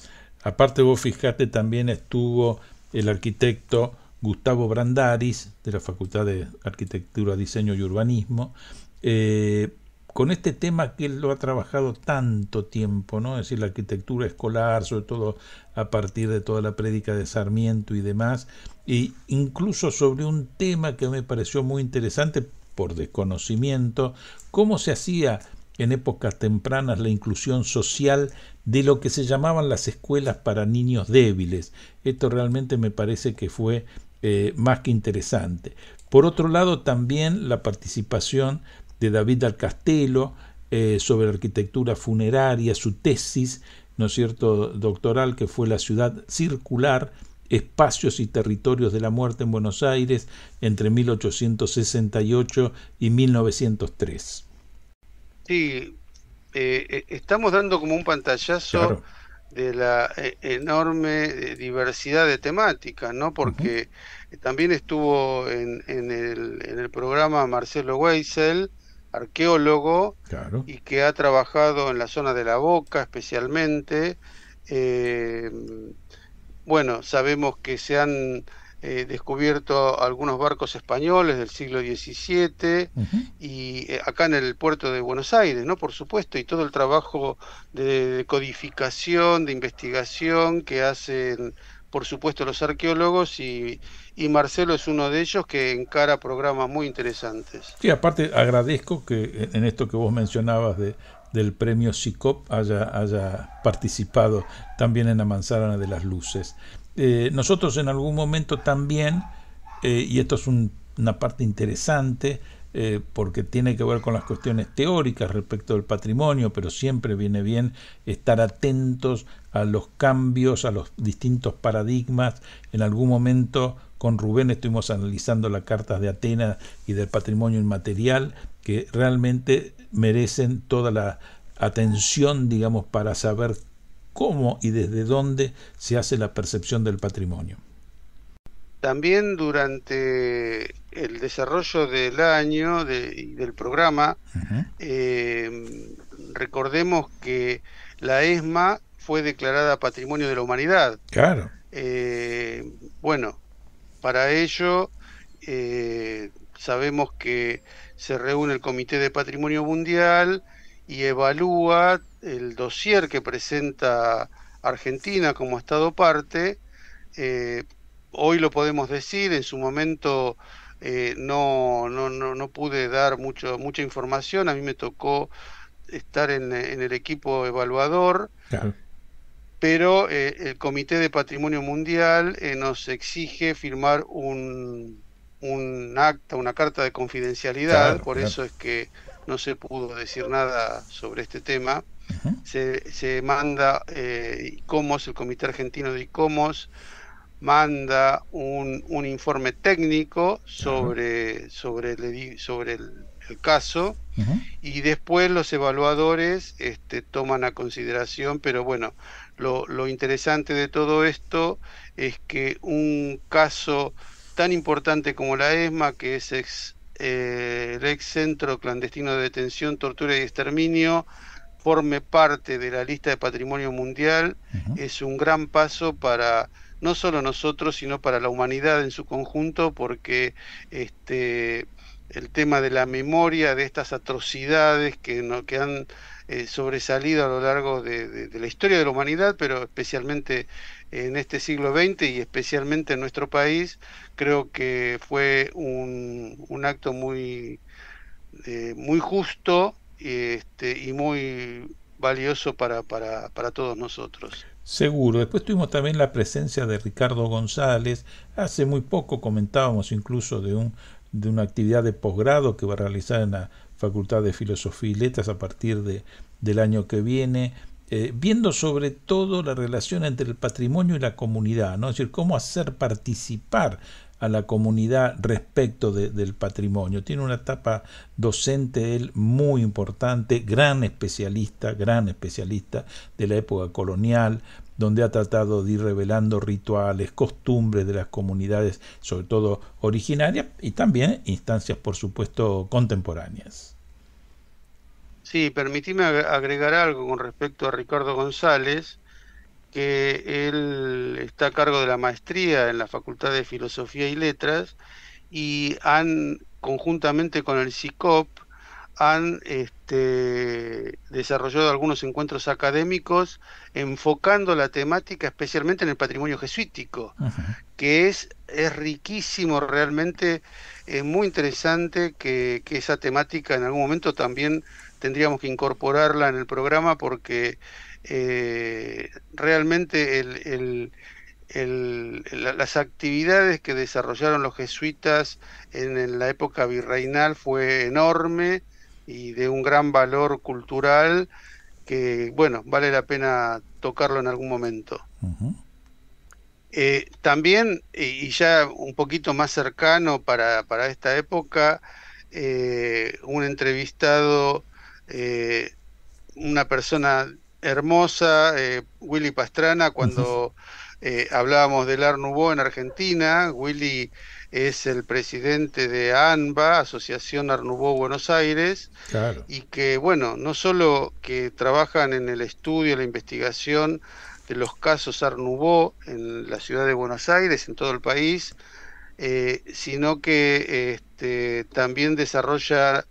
Aparte vos fijaste también estuvo el arquitecto Gustavo Brandaris de la Facultad de Arquitectura, Diseño y Urbanismo, eh, con este tema que él lo ha trabajado tanto tiempo, ¿no? Es decir, la arquitectura escolar, sobre todo a partir de toda la prédica de Sarmiento y demás, e incluso sobre un tema que me pareció muy interesante por desconocimiento, cómo se hacía en épocas tempranas la inclusión social de lo que se llamaban las escuelas para niños débiles. Esto realmente me parece que fue eh, más que interesante. Por otro lado, también la participación de David al Castelo eh, sobre arquitectura funeraria, su tesis, ¿no es cierto?, doctoral, que fue la ciudad circular, espacios y territorios de la muerte en Buenos Aires entre 1868 y 1903. Sí, eh, eh, estamos dando como un pantallazo de la enorme diversidad de temáticas, ¿no? Porque también estuvo en, el, en, el, programa Marcelo Weisel, arqueólogo y que ha trabajado en la zona de la boca especialmente. Eh, bueno, sabemos que se han eh, descubierto algunos barcos españoles del siglo XVII y eh, acá en el puerto de Buenos Aires, ¿no? Por supuesto, y todo el trabajo de codificación, de investigación que hacen, por supuesto, los arqueólogos y, y Marcelo es uno de ellos que encara programas muy interesantes. Sí, aparte agradezco que en esto que vos mencionabas del premio SICOP haya, haya participado también en la manzana de las luces. Eh, nosotros en algún momento también, eh, y esto es una parte interesante, eh, porque tiene que ver con las cuestiones teóricas respecto del patrimonio, pero siempre viene bien estar atentos a los cambios, a los distintos paradigmas. En algún momento con Rubén estuvimos analizando las cartas de Atenas y del patrimonio inmaterial que realmente merecen toda la atención, digamos, para saber cómo y desde dónde se hace la percepción del patrimonio. También durante el desarrollo del año y del programa, em, recordemos que la ESMA fue declarada Patrimonio de la Humanidad. Claro. Eh, bueno, para ello, eh, sabemos que se reúne el Comité de Patrimonio Mundial y evalúa el dossier que presenta Argentina como Estado parte. Eh, hoy lo podemos decir, en su momento eh, no, no, no, pude dar mucho, mucha información, a mí me tocó estar en, en el equipo evaluador. Claro pero eh, el Comité de Patrimonio Mundial eh, nos exige firmar un, acta, una carta de confidencialidad, por eso es que no se pudo decir nada sobre este tema. se, manda eh, el Comité Argentino de ICOMOS, manda un, informe técnico sobre, sobre, el, caso y después los evaluadores este, toman a consideración, pero bueno, lo, interesante de todo esto es que un caso tan importante como la ESMA, que es el ex eh, centro clandestino de detención, tortura y exterminio, forme parte de la lista de patrimonio mundial, es un gran paso para no solo nosotros, sino para la humanidad en su conjunto, porque este, el tema de la memoria de estas atrocidades que, no, que han eh, sobresalido a lo largo de, la historia de la humanidad, pero especialmente en este siglo XX y especialmente en nuestro país, creo que fue un, acto muy, eh, muy justo este, y muy valioso para, para, para todos nosotros. Seguro. Después tuvimos también la presencia de Ricardo González. Hace muy poco comentábamos incluso de un de una actividad de posgrado que va a realizar en la Facultad de Filosofía y Letras a partir de, del año que viene, eh, viendo sobre todo la relación entre el patrimonio y la comunidad, ¿no? es decir, cómo hacer participar a la comunidad respecto del patrimonio. Tiene una etapa docente él muy importante, gran especialista, gran especialista de la época colonial, donde ha tratado de ir revelando rituales, costumbres de las comunidades, sobre todo originarias, y también instancias, por supuesto, contemporáneas. Sí, permitime agregar algo con respecto a Ricardo González, que él está a cargo de la maestría en la Facultad de Filosofía y Letras y han, conjuntamente con el CICOP, han este, desarrollado algunos encuentros académicos enfocando la temática especialmente en el patrimonio jesuítico, que es, es riquísimo realmente, es muy interesante que, esa temática en algún momento también tendríamos que incorporarla en el programa porque eh, realmente las actividades que desarrollaron los jesuitas en, la época virreinal fue enorme y de un gran valor cultural que, bueno, vale la pena tocarlo en algún momento. Eh, también, y ya un poquito más cercano para, para esta época, eh, un entrevistado, eh, una persona hermosa, Willy Pastrana, cuando hablábamos del arnubó en Argentina, Willy es el presidente de ANBA, Asociación Arnubó Buenos Aires, y que, bueno, no solo que trabajan en el estudio, la investigación de los casos Arnubó en la ciudad de Buenos Aires, en todo el país, eh, sino que este, también desarrolla,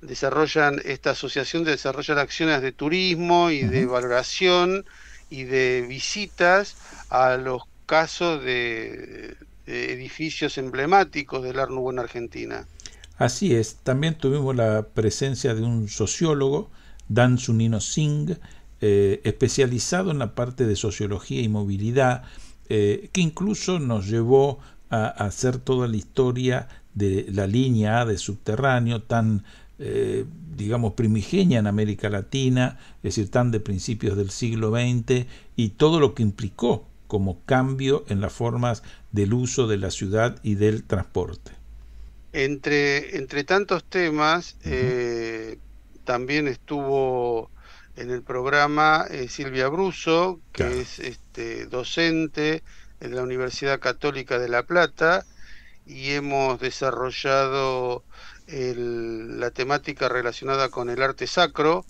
desarrollan, esta asociación desarrollan acciones de turismo y de valoración y de visitas a los casos de, edificios emblemáticos del Art en Argentina. Así es, también tuvimos la presencia de un sociólogo, Dan Sunino Singh, eh, especializado en la parte de sociología y movilidad, eh, que incluso nos llevó a, hacer toda la historia de la línea A de subterráneo tan eh, digamos, primigenia en América Latina, es decir, tan de principios del siglo XX, y todo lo que implicó como cambio en las formas del uso de la ciudad y del transporte. Entre, tantos temas, eh, también estuvo en el programa eh, Silvia Bruso, que es este, docente en la Universidad Católica de La Plata, y hemos desarrollado la temática relacionada con el arte sacro,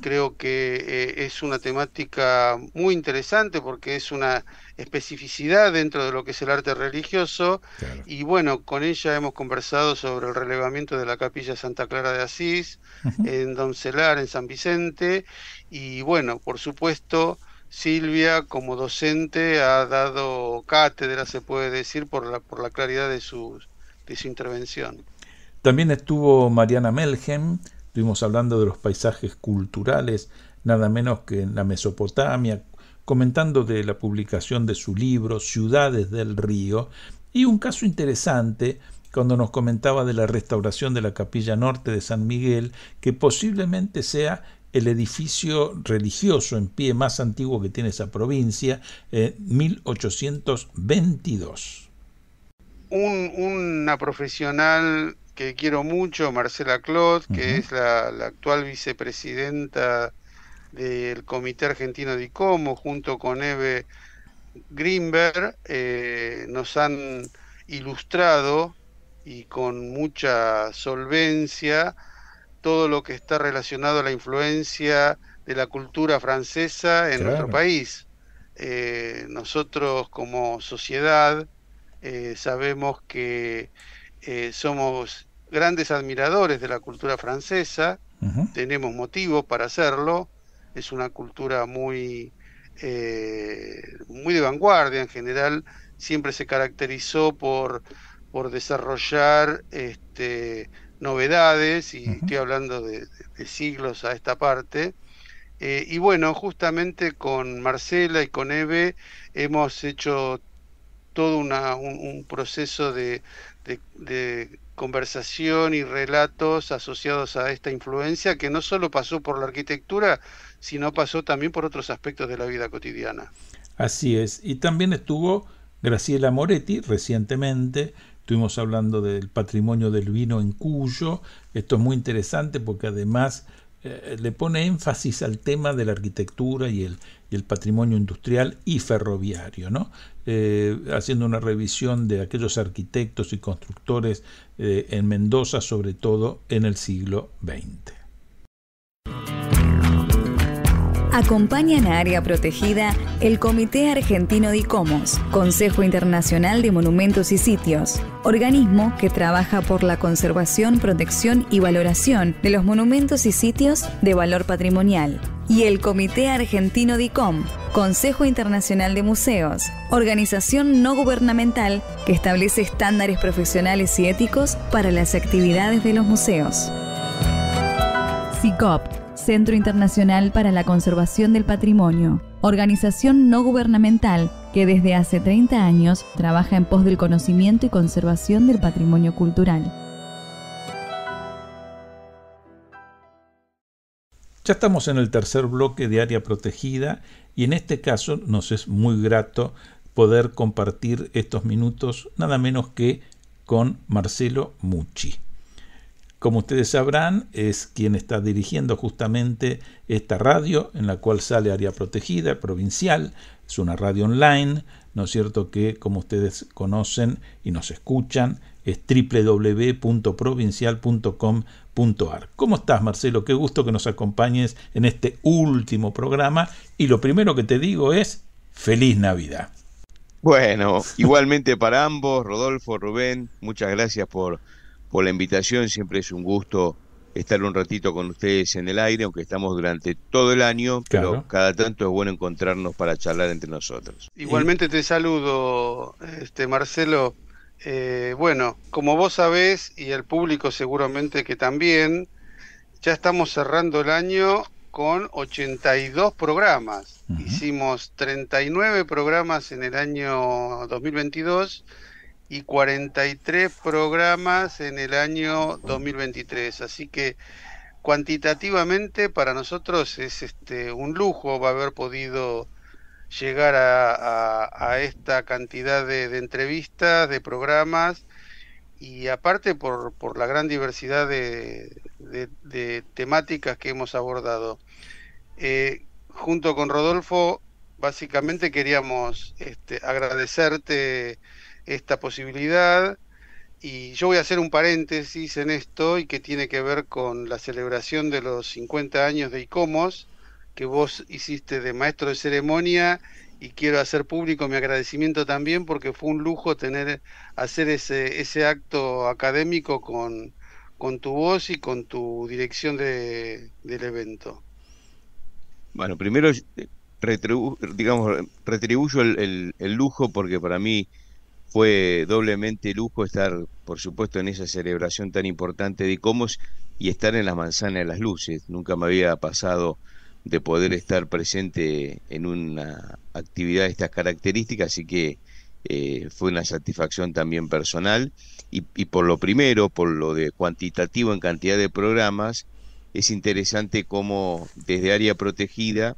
Creo que eh, es una temática muy interesante porque es una especificidad dentro de lo que es el arte religioso y bueno, con ella hemos conversado sobre el relevamiento de la capilla Santa Clara de Asís, en Doncelar, en San Vicente y bueno, por supuesto... Silvia como docente ha dado cátedra, se puede decir, por la, por la claridad de su, de su intervención. También estuvo Mariana Melhem, Estuvimos hablando de los paisajes culturales, nada menos que en la Mesopotamia, comentando de la publicación de su libro Ciudades del Río, y un caso interesante cuando nos comentaba de la restauración de la capilla norte de San Miguel, que posiblemente sea el edificio religioso en pie más antiguo que tiene esa provincia, en 1822. Un, una profesional que quiero mucho, Marcela Clot, que es la, actual vicepresidenta del Comité Argentino de ICOMO, junto con Eve Greenberg, eh, nos han ilustrado y con mucha solvencia todo lo que está relacionado a la influencia de la cultura francesa en nuestro país. Eh, nosotros como sociedad eh, sabemos que somos grandes admiradores de la cultura francesa, tenemos motivos para hacerlo, es una cultura muy, eh, muy de vanguardia en general, siempre se caracterizó por, por desarrollar este, novedades, y estoy hablando de, siglos a esta parte. Eh, y bueno, justamente con Marcela y con Eve hemos hecho todo un, proceso de conversación y relatos asociados a esta influencia que no solo pasó por la arquitectura, sino pasó también por otros aspectos de la vida cotidiana. Así es, y también estuvo Graciela Moretti recientemente, estuvimos hablando del patrimonio del vino en Cuyo, esto es muy interesante porque además eh, le pone énfasis al tema de la arquitectura y el, el patrimonio industrial y ferroviario, ¿no? Eh, haciendo una revisión de aquellos arquitectos y constructores eh, en Mendoza, sobre todo en el siglo XX. acompañan a Área Protegida el Comité Argentino de ICOMOS, Consejo Internacional de Monumentos y Sitios, organismo que trabaja por la conservación, protección y valoración de los monumentos y sitios de valor patrimonial, y el Comité Argentino de ICOM, Consejo Internacional de Museos, organización no gubernamental que establece estándares profesionales y éticos para las actividades de los museos. CICOP Centro Internacional para la Conservación del Patrimonio, organización no gubernamental que desde hace 30 años trabaja en pos del conocimiento y conservación del patrimonio cultural. Ya estamos en el tercer bloque de área protegida y en este caso nos es muy grato poder compartir estos minutos nada menos que con Marcelo Mucci. Como ustedes sabrán, es quien está dirigiendo justamente esta radio, en la cual sale Área Protegida, provincial. Es una radio online, ¿no es cierto? Que, como ustedes conocen y nos escuchan, es www.provincial.com.ar. ¿Cómo estás, Marcelo? Qué gusto que nos acompañes en este último programa. Y lo primero que te digo es, feliz Navidad. Bueno, igualmente para ambos, Rodolfo, Rubén, muchas gracias por por la invitación. Siempre es un gusto estar un ratito con ustedes en el aire, aunque estamos durante todo el año, pero cada tanto es bueno encontrarnos para charlar entre nosotros. Igualmente te saludo, este Marcelo. Eh, bueno, como vos sabés, y el público seguramente que también, ya estamos cerrando el año con 82 programas. Hicimos 39 programas en el año 2022 y 43 programas en el año 2023. Así que cuantitativamente para nosotros es este, un lujo haber podido llegar a, esta cantidad de, entrevistas, de programas y aparte por, la gran diversidad de, temáticas que hemos abordado. Eh, junto con Rodolfo, básicamente queríamos este, agradecerte esta posibilidad. Y yo voy a hacer un paréntesis en esto y que tiene que ver con la celebración de los 50 años de ICOMOS, que vos hiciste de maestro de ceremonia y quiero hacer público mi agradecimiento también porque fue un lujo tener hacer ese, ese acto académico con, con tu voz y con tu dirección de, del evento. Bueno, primero eh, digamos, retribuyo el, el lujo porque para mí fue doblemente lujo estar, por supuesto, en esa celebración tan importante de Comos y estar en las manzanas de las luces. Nunca me había pasado de poder estar presente en una actividad de estas características, así que eh, fue una satisfacción también personal. Y, y, por lo primero, por lo de cuantitativo en cantidad de programas, es interesante cómo desde área protegida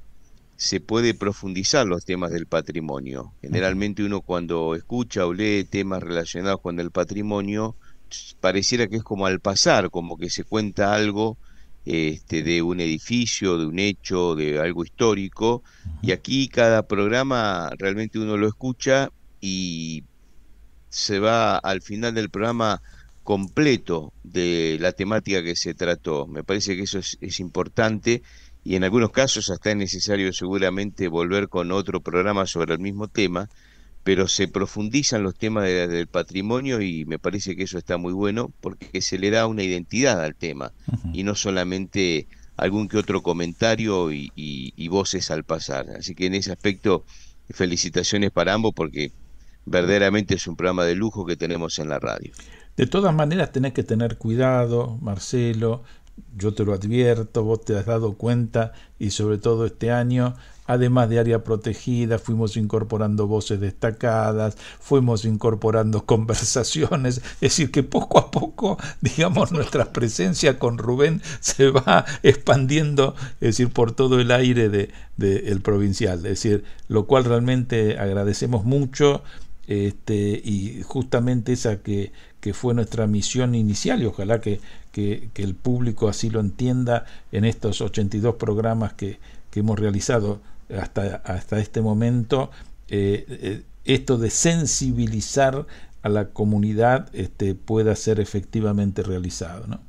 se puede profundizar los temas del patrimonio. Generalmente uno cuando escucha o lee temas relacionados con el patrimonio, pareciera que es como al pasar, como que se cuenta algo este, de un edificio, de un hecho, de algo histórico. Y aquí cada programa realmente uno lo escucha y se va al final del programa completo de la temática que se trató. Me parece que eso es, es importante y en algunos casos hasta es necesario seguramente volver con otro programa sobre el mismo tema, pero se profundizan los temas del patrimonio y me parece que eso está muy bueno porque se le da una identidad al tema y no solamente algún que otro comentario y, y, voces al pasar. Así que en ese aspecto, felicitaciones para ambos porque verdaderamente es un programa de lujo que tenemos en la radio. De todas maneras, tenés que tener cuidado, Marcelo, yo te lo advierto, vos te has dado cuenta y sobre todo este año, además de área protegida, fuimos incorporando voces destacadas, fuimos incorporando conversaciones, es decir, que poco a poco, digamos, nuestra presencia con Rubén se va expandiendo, es decir, por todo el aire del provincial, es decir, lo cual realmente agradecemos mucho este, y justamente esa que, que, fue nuestra misión inicial y ojalá que, que, el público así lo entienda en estos 82 programas que, hemos realizado hasta, hasta este momento, eh, eh, esto de sensibilizar a la comunidad este, pueda ser efectivamente realizado. ¿no?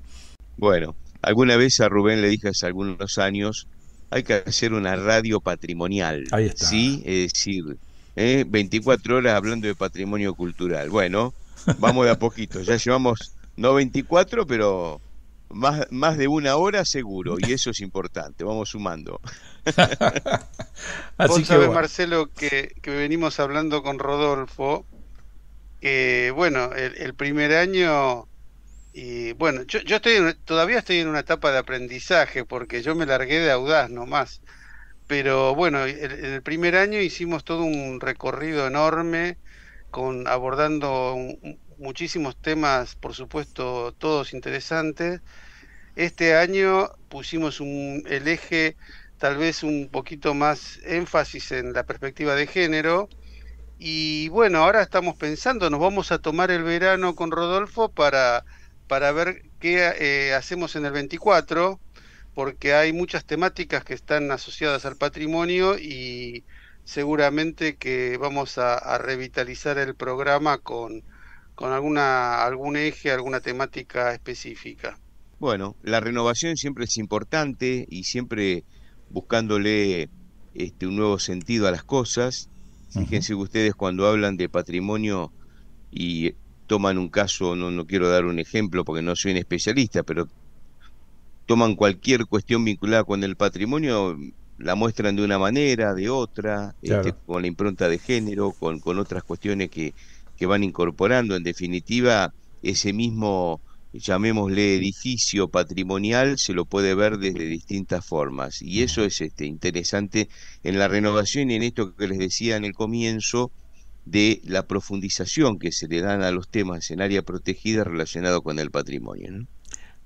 Bueno, alguna vez a Rubén le dije hace algunos años, hay que hacer una radio patrimonial. Ahí está. Sí, es decir, eh, 24 horas hablando de patrimonio cultural. Bueno, vamos de a poquito, ya llevamos no 24, pero más, más de una hora seguro, y eso es importante, vamos sumando. Así Vos sabés, Marcelo, que, venimos hablando con Rodolfo, bueno, el, primer año, y bueno, yo, yo estoy, todavía estoy en una etapa de aprendizaje, porque yo me largué de audaz nomás. Pero bueno, en el primer año hicimos todo un recorrido enorme, con, abordando muchísimos temas, por supuesto, todos interesantes. Este año pusimos un, el eje tal vez un poquito más énfasis en la perspectiva de género. Y bueno, ahora estamos pensando, nos vamos a tomar el verano con Rodolfo para, ver qué eh, hacemos en el 24 porque hay muchas temáticas que están asociadas al patrimonio y seguramente que vamos a, revitalizar el programa con, con alguna, algún eje, alguna temática específica. Bueno, la renovación siempre es importante y siempre buscándole este, un nuevo sentido a las cosas. Fíjense que ustedes cuando hablan de patrimonio y toman un caso, no, no quiero dar un ejemplo porque no soy un especialista, pero toman cualquier cuestión vinculada con el patrimonio, la muestran de una manera, de otra, este, con la impronta de género, con, con otras cuestiones que, que van incorporando. En definitiva, ese mismo, llamémosle edificio patrimonial, se lo puede ver desde distintas formas. Y eso es este, interesante en la renovación y en esto que les decía en el comienzo de la profundización que se le dan a los temas en área protegida relacionado con el patrimonio. ¿no?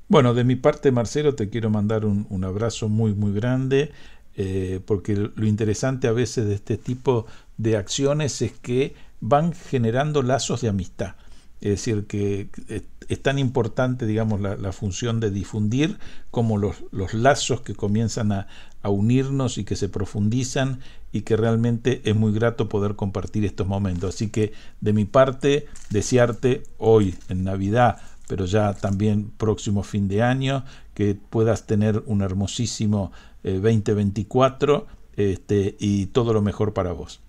Bueno, de mi parte, Marcelo, te quiero mandar un, abrazo muy, muy grande, eh, porque lo interesante a veces de este tipo de acciones es que van generando lazos de amistad. Es decir, que eh, es tan importante, digamos, la, función de difundir como los, lazos que comienzan a, a, unirnos y que se profundizan y que realmente es muy grato poder compartir estos momentos. Así que de mi parte, desearte hoy, en Navidad, pero ya también próximo fin de año, que puedas tener un hermosísimo 2024 eh, este, y todo lo mejor para vos.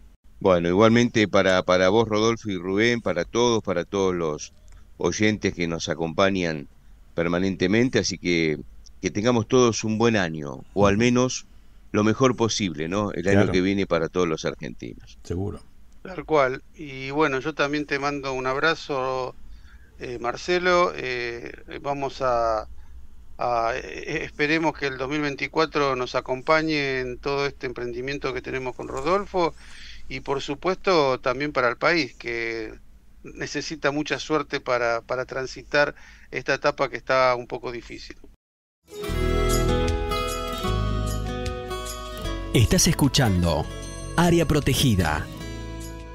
Bueno, igualmente para, para vos, Rodolfo y Rubén, para todos, para todos los oyentes que nos acompañan permanentemente, así que que tengamos todos un buen año, o al menos lo mejor posible, ¿no? El año que viene para todos los argentinos. Seguro. Tal cual. Y bueno, yo también te mando un abrazo, eh, Marcelo. Eh, vamos a, eh, esperemos que el 2024 nos acompañe en todo este emprendimiento que tenemos con Rodolfo y por supuesto también para el país que necesita mucha suerte para, para transitar esta etapa que está un poco difícil. Estás escuchando Área Protegida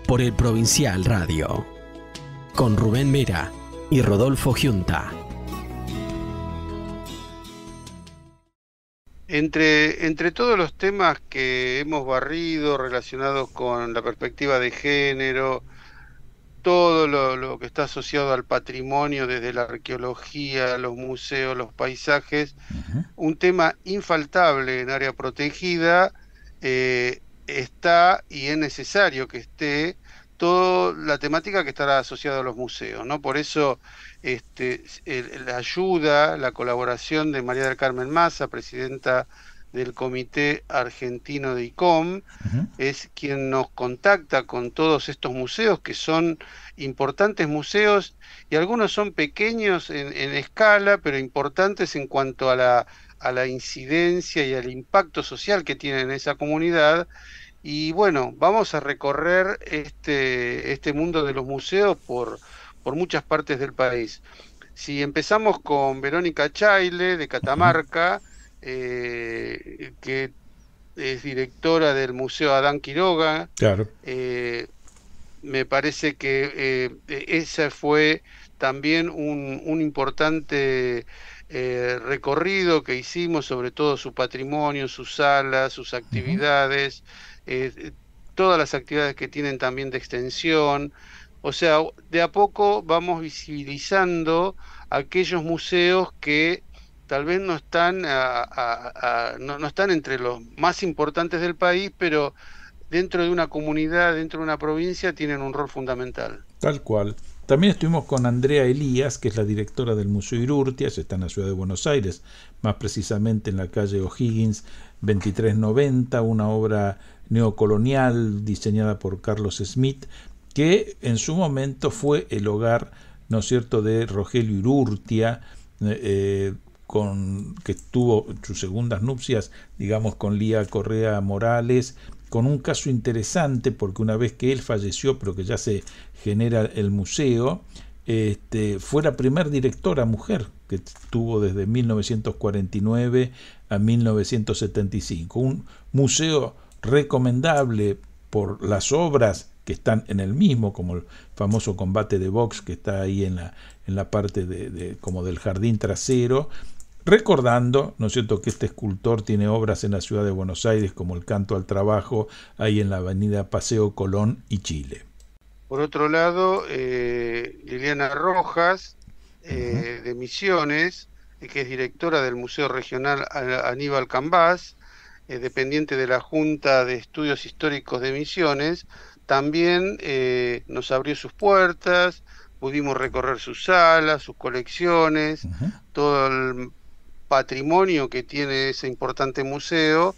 por el Provincial Radio con Rubén Mera y Rodolfo Giunta. Entre, entre todos los temas que hemos barrido relacionados con la perspectiva de género, todo lo, que está asociado al patrimonio, desde la arqueología, los museos, los paisajes, un tema infaltable en área protegida eh, está y es necesario que esté toda la temática que estará asociada a los museos, ¿no? Por eso este, la ayuda, la colaboración de María del Carmen Massa, presidenta del Comité Argentino de ICOM, es quien nos contacta con todos estos museos que son importantes museos y algunos son pequeños en, escala, pero importantes en cuanto a la, a la incidencia y al impacto social que tienen en esa comunidad y bueno, vamos a recorrer este, este mundo de los museos por, por muchas partes del país. Si empezamos con Verónica Chaile de Catamarca, eh, que es directora del Museo Adán Quiroga, claro. Eh, me parece que eh, ese fue también un, importante recorrido que hicimos sobre todo su patrimonio, sus salas, sus actividades. Eh, todas las actividades que tienen también de extensión. O sea, de a poco vamos visibilizando aquellos museos que tal vez no están, no, no están entre los más importantes del país, pero dentro de una comunidad, dentro de una provincia, tienen un rol fundamental. Tal cual. También estuvimos con Andrea Elías, que es la directora del Museo Irurtias, está en la ciudad de Buenos Aires, más precisamente en la calle O'Higgins 2390, una obra neocolonial diseñada por Carlos Smith, que en su momento fue el hogar, ¿no es cierto?, de Rogelio Irurtia, eh, con, que tuvo sus segundas nupcias, digamos, con Lía Correa Morales, con un caso interesante, porque una vez que él falleció, pero que ya se genera el museo, este, fue la primer directora mujer que tuvo desde 1949 a 1975. Un museo recomendable por las obras que están en el mismo, como el famoso combate de box que está ahí en la, en la parte de, como del jardín trasero, recordando, ¿no es que este escultor tiene obras en la ciudad de Buenos Aires, como el Canto al Trabajo, ahí en la avenida Paseo Colón y Chile. Por otro lado, eh, Liliana Rojas, eh, de Misiones, que es directora del Museo Regional Aníbal Cambás, eh, dependiente de la Junta de Estudios Históricos de Misiones, también eh, nos abrió sus puertas, pudimos recorrer sus salas, sus colecciones, todo el patrimonio que tiene ese importante museo.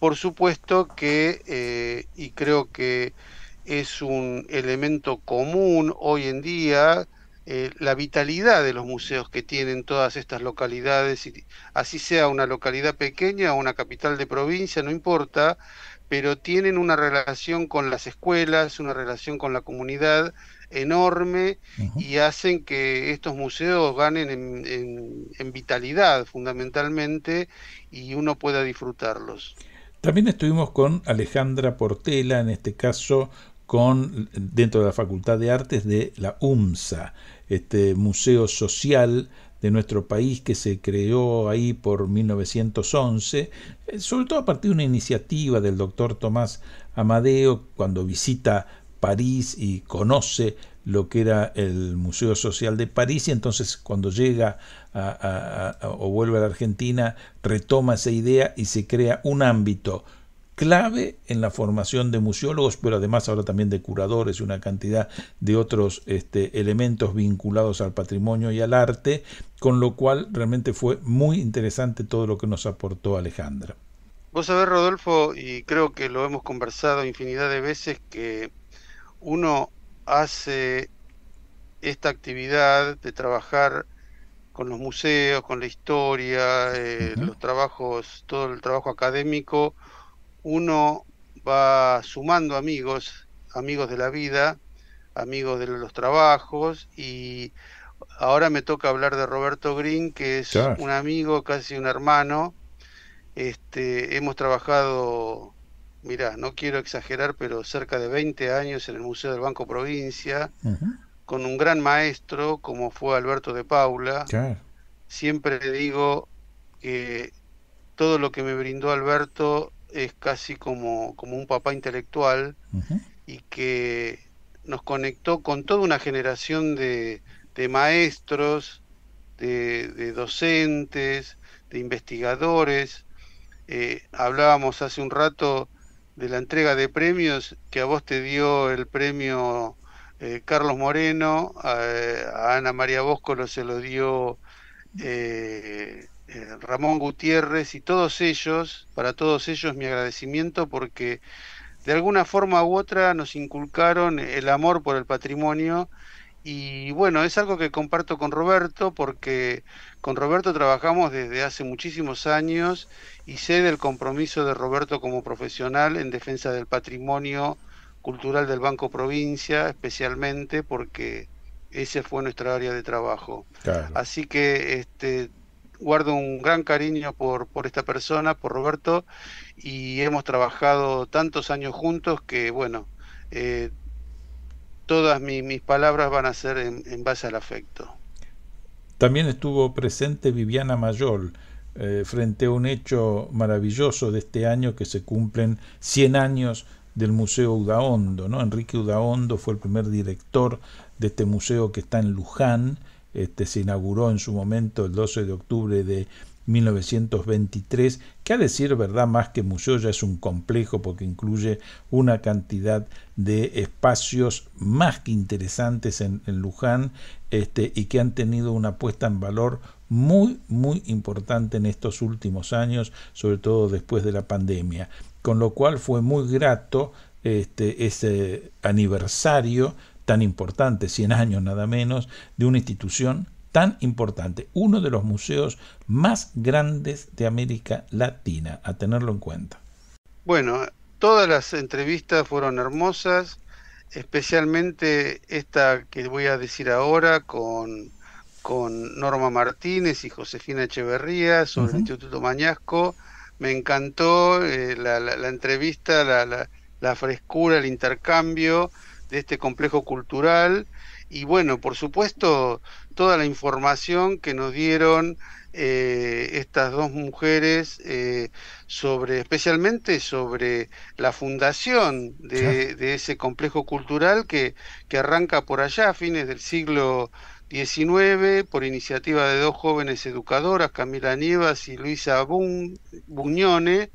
Por supuesto que, eh, y creo que es un elemento común hoy en día, eh, la vitalidad de los museos que tienen todas estas localidades, y así sea una localidad pequeña o una capital de provincia, no importa, pero tienen una relación con las escuelas, una relación con la comunidad enorme y hacen que estos museos ganen en, en vitalidad fundamentalmente y uno pueda disfrutarlos. También estuvimos con Alejandra Portela, en este caso con dentro de la Facultad de Artes de la UMSA este museo social de nuestro país que se creó ahí por 1911, eh, sobre todo a partir de una iniciativa del doctor Tomás Amadeo cuando visita París y conoce lo que era el Museo Social de París y entonces cuando llega o vuelve a la Argentina retoma esa idea y se crea un ámbito clave en la formación de museólogos, pero además ahora también de curadores y una cantidad de otros este, elementos vinculados al patrimonio y al arte, con lo cual realmente fue muy interesante todo lo que nos aportó Alejandra. Vos sabés, Rodolfo, y creo que lo hemos conversado infinidad de veces, que uno hace esta actividad de trabajar con los museos, con la historia, eh, los trabajos, todo el trabajo académico, uno va sumando amigos, amigos de la vida, amigos de los trabajos y ahora me toca hablar de Roberto Green, que es un amigo, casi un hermano. Este, hemos trabajado, mira, no quiero exagerar, pero cerca de 20 años en el Museo del Banco Provincia, con un gran maestro como fue Alberto de Paula. Siempre le digo que todo lo que me brindó Alberto es casi como, como un papá intelectual y que nos conectó con toda una generación de, maestros, de, docentes, de investigadores. Eh, hablábamos hace un rato de la entrega de premios que a vos te dio el premio eh, Carlos Moreno, eh, a, Ana María lo se lo dio eh, Ramón Gutiérrez y todos ellos, para todos ellos mi agradecimiento porque de alguna forma u otra nos inculcaron el amor por el patrimonio y bueno, es algo que comparto con Roberto porque con Roberto trabajamos desde hace muchísimos años y sé del compromiso de Roberto como profesional en defensa del patrimonio cultural del Banco Provincia, especialmente porque ese fue nuestra área de trabajo. Así que este, guardo un gran cariño por, esta persona, por Roberto, y hemos trabajado tantos años juntos que, bueno, eh, todas mis palabras van a ser en, base al afecto. También estuvo presente Viviana Mayol eh, frente a un hecho maravilloso de este año que se cumplen 100 años del Museo Udaondo. ¿no? Enrique Udaondo fue el primer director de este museo que está en Luján este, se inauguró en su momento el 12 de octubre de 1923, que a decir verdad más que museo ya es un complejo porque incluye una cantidad de espacios más que interesantes en, Luján este, y que han tenido una puesta en valor muy, muy importante en estos últimos años, sobre todo después de la pandemia. Con lo cual fue muy grato este, ese aniversario tan importante, 100 años nada menos, de una institución tan importante, uno de los museos más grandes de América Latina, a tenerlo en cuenta. Bueno, todas las entrevistas fueron hermosas, especialmente esta que voy a decir ahora con, Norma Martínez y Josefina Echeverría sobre el Instituto Mañasco. Me encantó eh, la, entrevista, la, frescura, el intercambio de este complejo cultural y bueno, por supuesto, toda la información que nos dieron eh, estas dos mujeres eh, sobre, especialmente sobre la fundación de, ese complejo cultural que, que, arranca por allá a fines del siglo XIX por iniciativa de dos jóvenes educadoras, Camila Nievas y Luisa Buñone,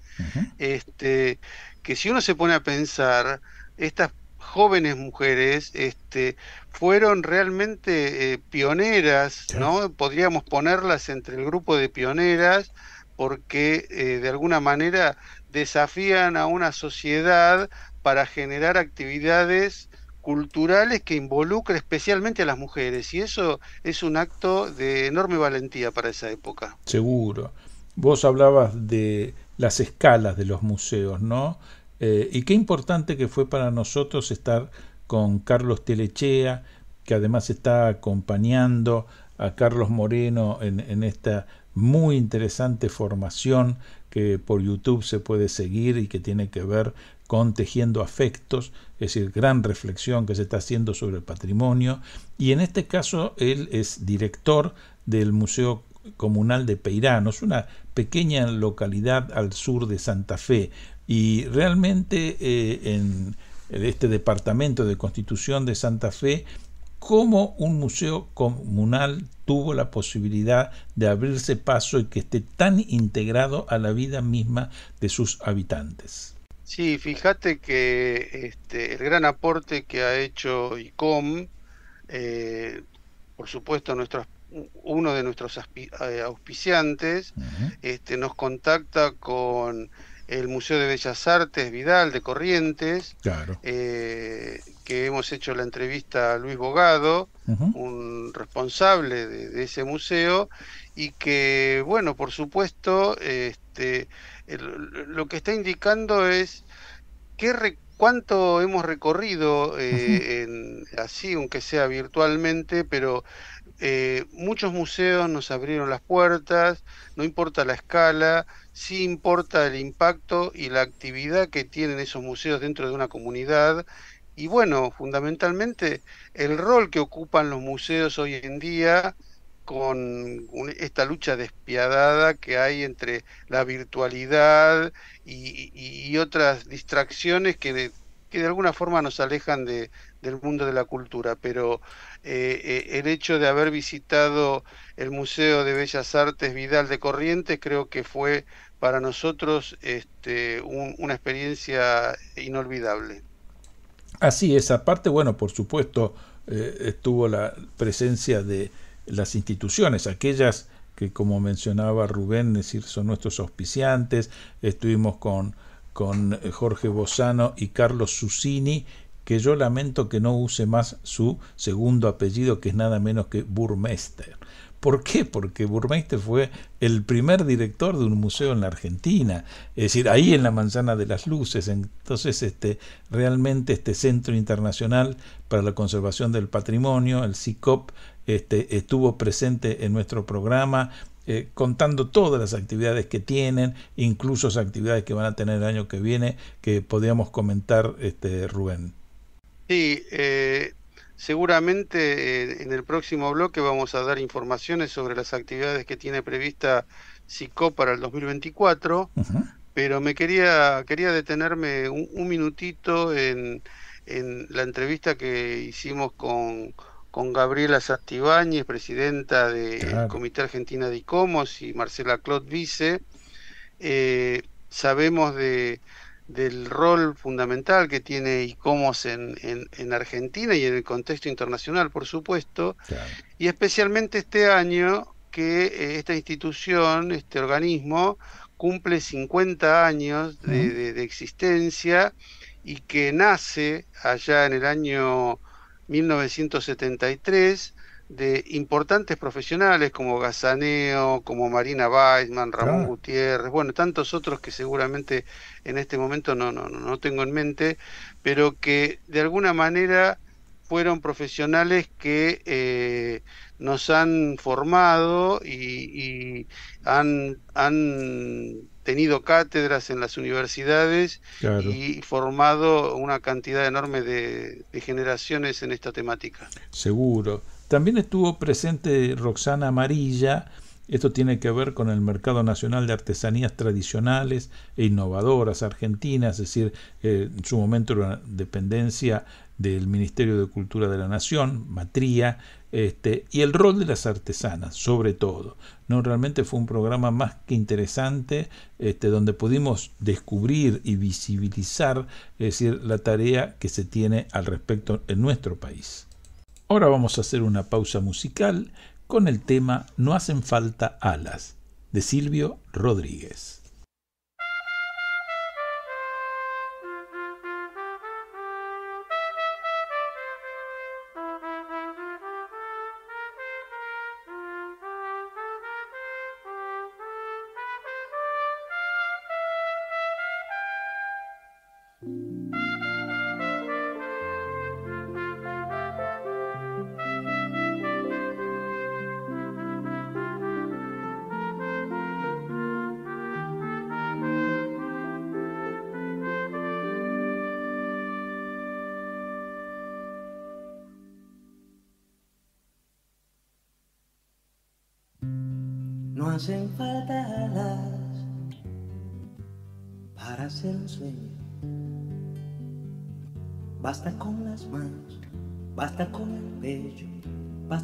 este, que si uno se pone a pensar, estas jóvenes mujeres este, fueron realmente eh, pioneras, ¿no? Podríamos ponerlas entre el grupo de pioneras porque eh, de alguna manera desafían a una sociedad para generar actividades culturales que involucren especialmente a las mujeres y eso es un acto de enorme valentía para esa época. Seguro. Vos hablabas de las escalas de los museos, ¿no? Eh, y qué importante que fue para nosotros estar con Carlos Telechea, que además está acompañando a Carlos Moreno en, esta muy interesante formación que por YouTube se puede seguir y que tiene que ver con tejiendo afectos, es decir, gran reflexión que se está haciendo sobre el patrimonio. Y en este caso él es director del Museo Comunal de es una pequeña localidad al sur de Santa Fe, y realmente eh, en este departamento de Constitución de Santa Fe, cómo un museo comunal tuvo la posibilidad de abrirse paso y que esté tan integrado a la vida misma de sus habitantes. Sí, fíjate que este, el gran aporte que ha hecho ICOM, eh, por supuesto nuestros, uno de nuestros eh, auspiciantes, este, nos contacta con el Museo de Bellas Artes Vidal de Corrientes, eh, que hemos hecho la entrevista a Luis Bogado, un responsable de, ese museo, y que, bueno, por supuesto, este, lo que está indicando es qué cuánto hemos recorrido, eh, así aunque sea virtualmente, pero eh, muchos museos nos abrieron las puertas, no importa la escala, sí importa el impacto y la actividad que tienen esos museos dentro de una comunidad y bueno, fundamentalmente el rol que ocupan los museos hoy en día con esta lucha despiadada que hay entre la virtualidad y, otras distracciones que de, que de alguna forma nos alejan de, del mundo de la cultura, pero eh, eh, el hecho de haber visitado el Museo de Bellas Artes Vidal de Corrientes creo que fue para nosotros este, una experiencia inolvidable. Así es, aparte, bueno, por supuesto, eh, estuvo la presencia de las instituciones, aquellas que, como mencionaba Rubén, es decir, son nuestros auspiciantes, estuvimos con, con Jorge Bozano y Carlos Susini, que yo lamento que no use más su segundo apellido, que es nada menos que Burmester. ¿Por qué? Porque Burmeister fue el primer director de un museo en la Argentina, es decir, ahí en la Manzana de las Luces. Entonces, este, realmente este Centro Internacional para la Conservación del Patrimonio, el CICOP, este, estuvo presente en nuestro programa, eh, contando todas las actividades que tienen, incluso las actividades que van a tener el año que viene, que podíamos comentar, este, Rubén. Sí, eh, Seguramente eh, en el próximo bloque vamos a dar informaciones sobre las actividades que tiene prevista SICO para el 2024, pero me quería, quería detenerme un, minutito en, en, la entrevista que hicimos con, con Gabriela Santibáñez, presidenta del de Comité Argentina de ICOMOS, y Marcela Clot, vice. Eh, sabemos de, del rol fundamental que tiene ICOMOS en, en, en, Argentina y en el contexto internacional, por supuesto, y especialmente este año que eh, esta institución, este organismo, cumple 50 años de, de, existencia y que nace allá en el año 1973 de importantes profesionales como Gazaneo, como Marina Weisman, Ramón Gutiérrez, bueno, tantos otros que seguramente en este momento no, no, no tengo en mente, pero que de alguna manera fueron profesionales que eh, nos han formado y, han, han, tenido cátedras en las universidades y formado una cantidad enorme de generaciones en esta temática. Seguro. También estuvo presente Roxana Amarilla, esto tiene que ver con el mercado nacional de artesanías tradicionales e innovadoras argentinas, es decir, eh, en su momento era dependencia del Ministerio de Cultura de la Nación, Matría, este, y el rol de las artesanas, sobre todo. No, realmente fue un programa más que interesante, este, donde pudimos descubrir y visibilizar, es decir, la tarea que se tiene al respecto en nuestro país. Ahora vamos a hacer una pausa musical con el tema No hacen falta alas, de Silvio Rodríguez.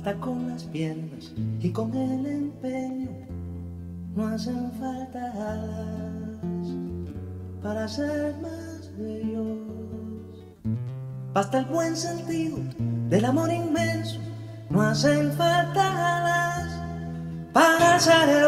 hasta con las piernas y con el empeño no hacen falta alas para ser más Dios. Basta el buen sentido del amor inmenso, no hacen falta alas para ser el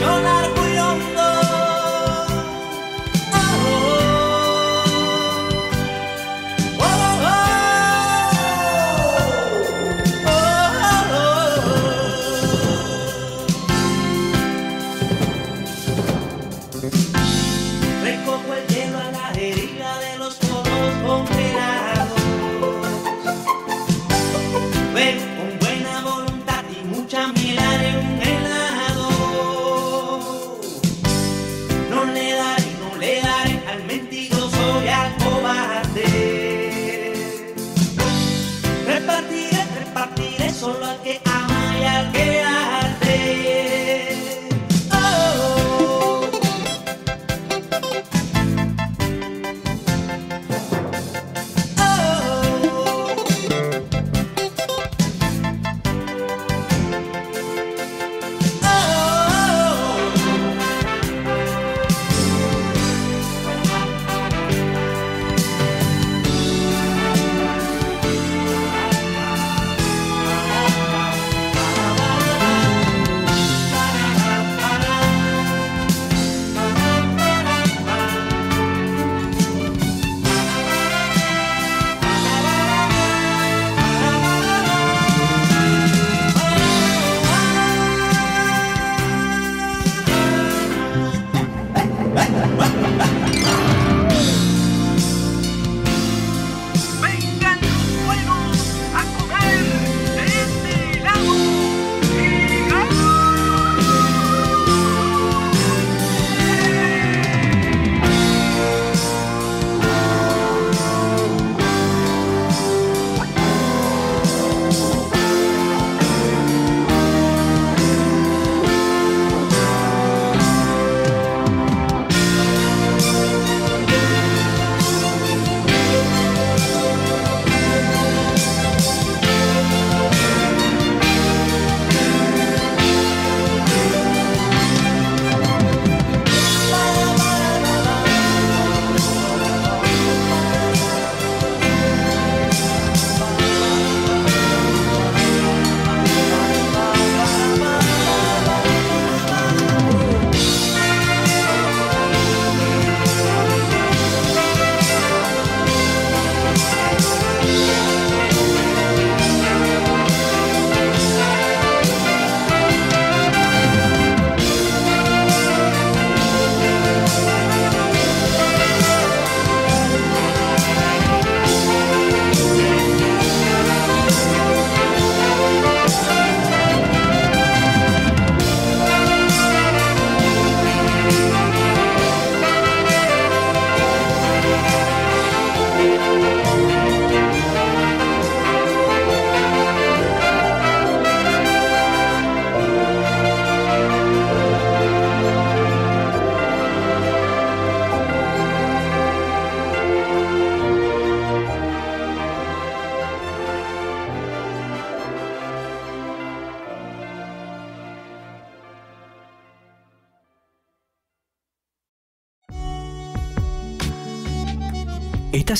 Yo la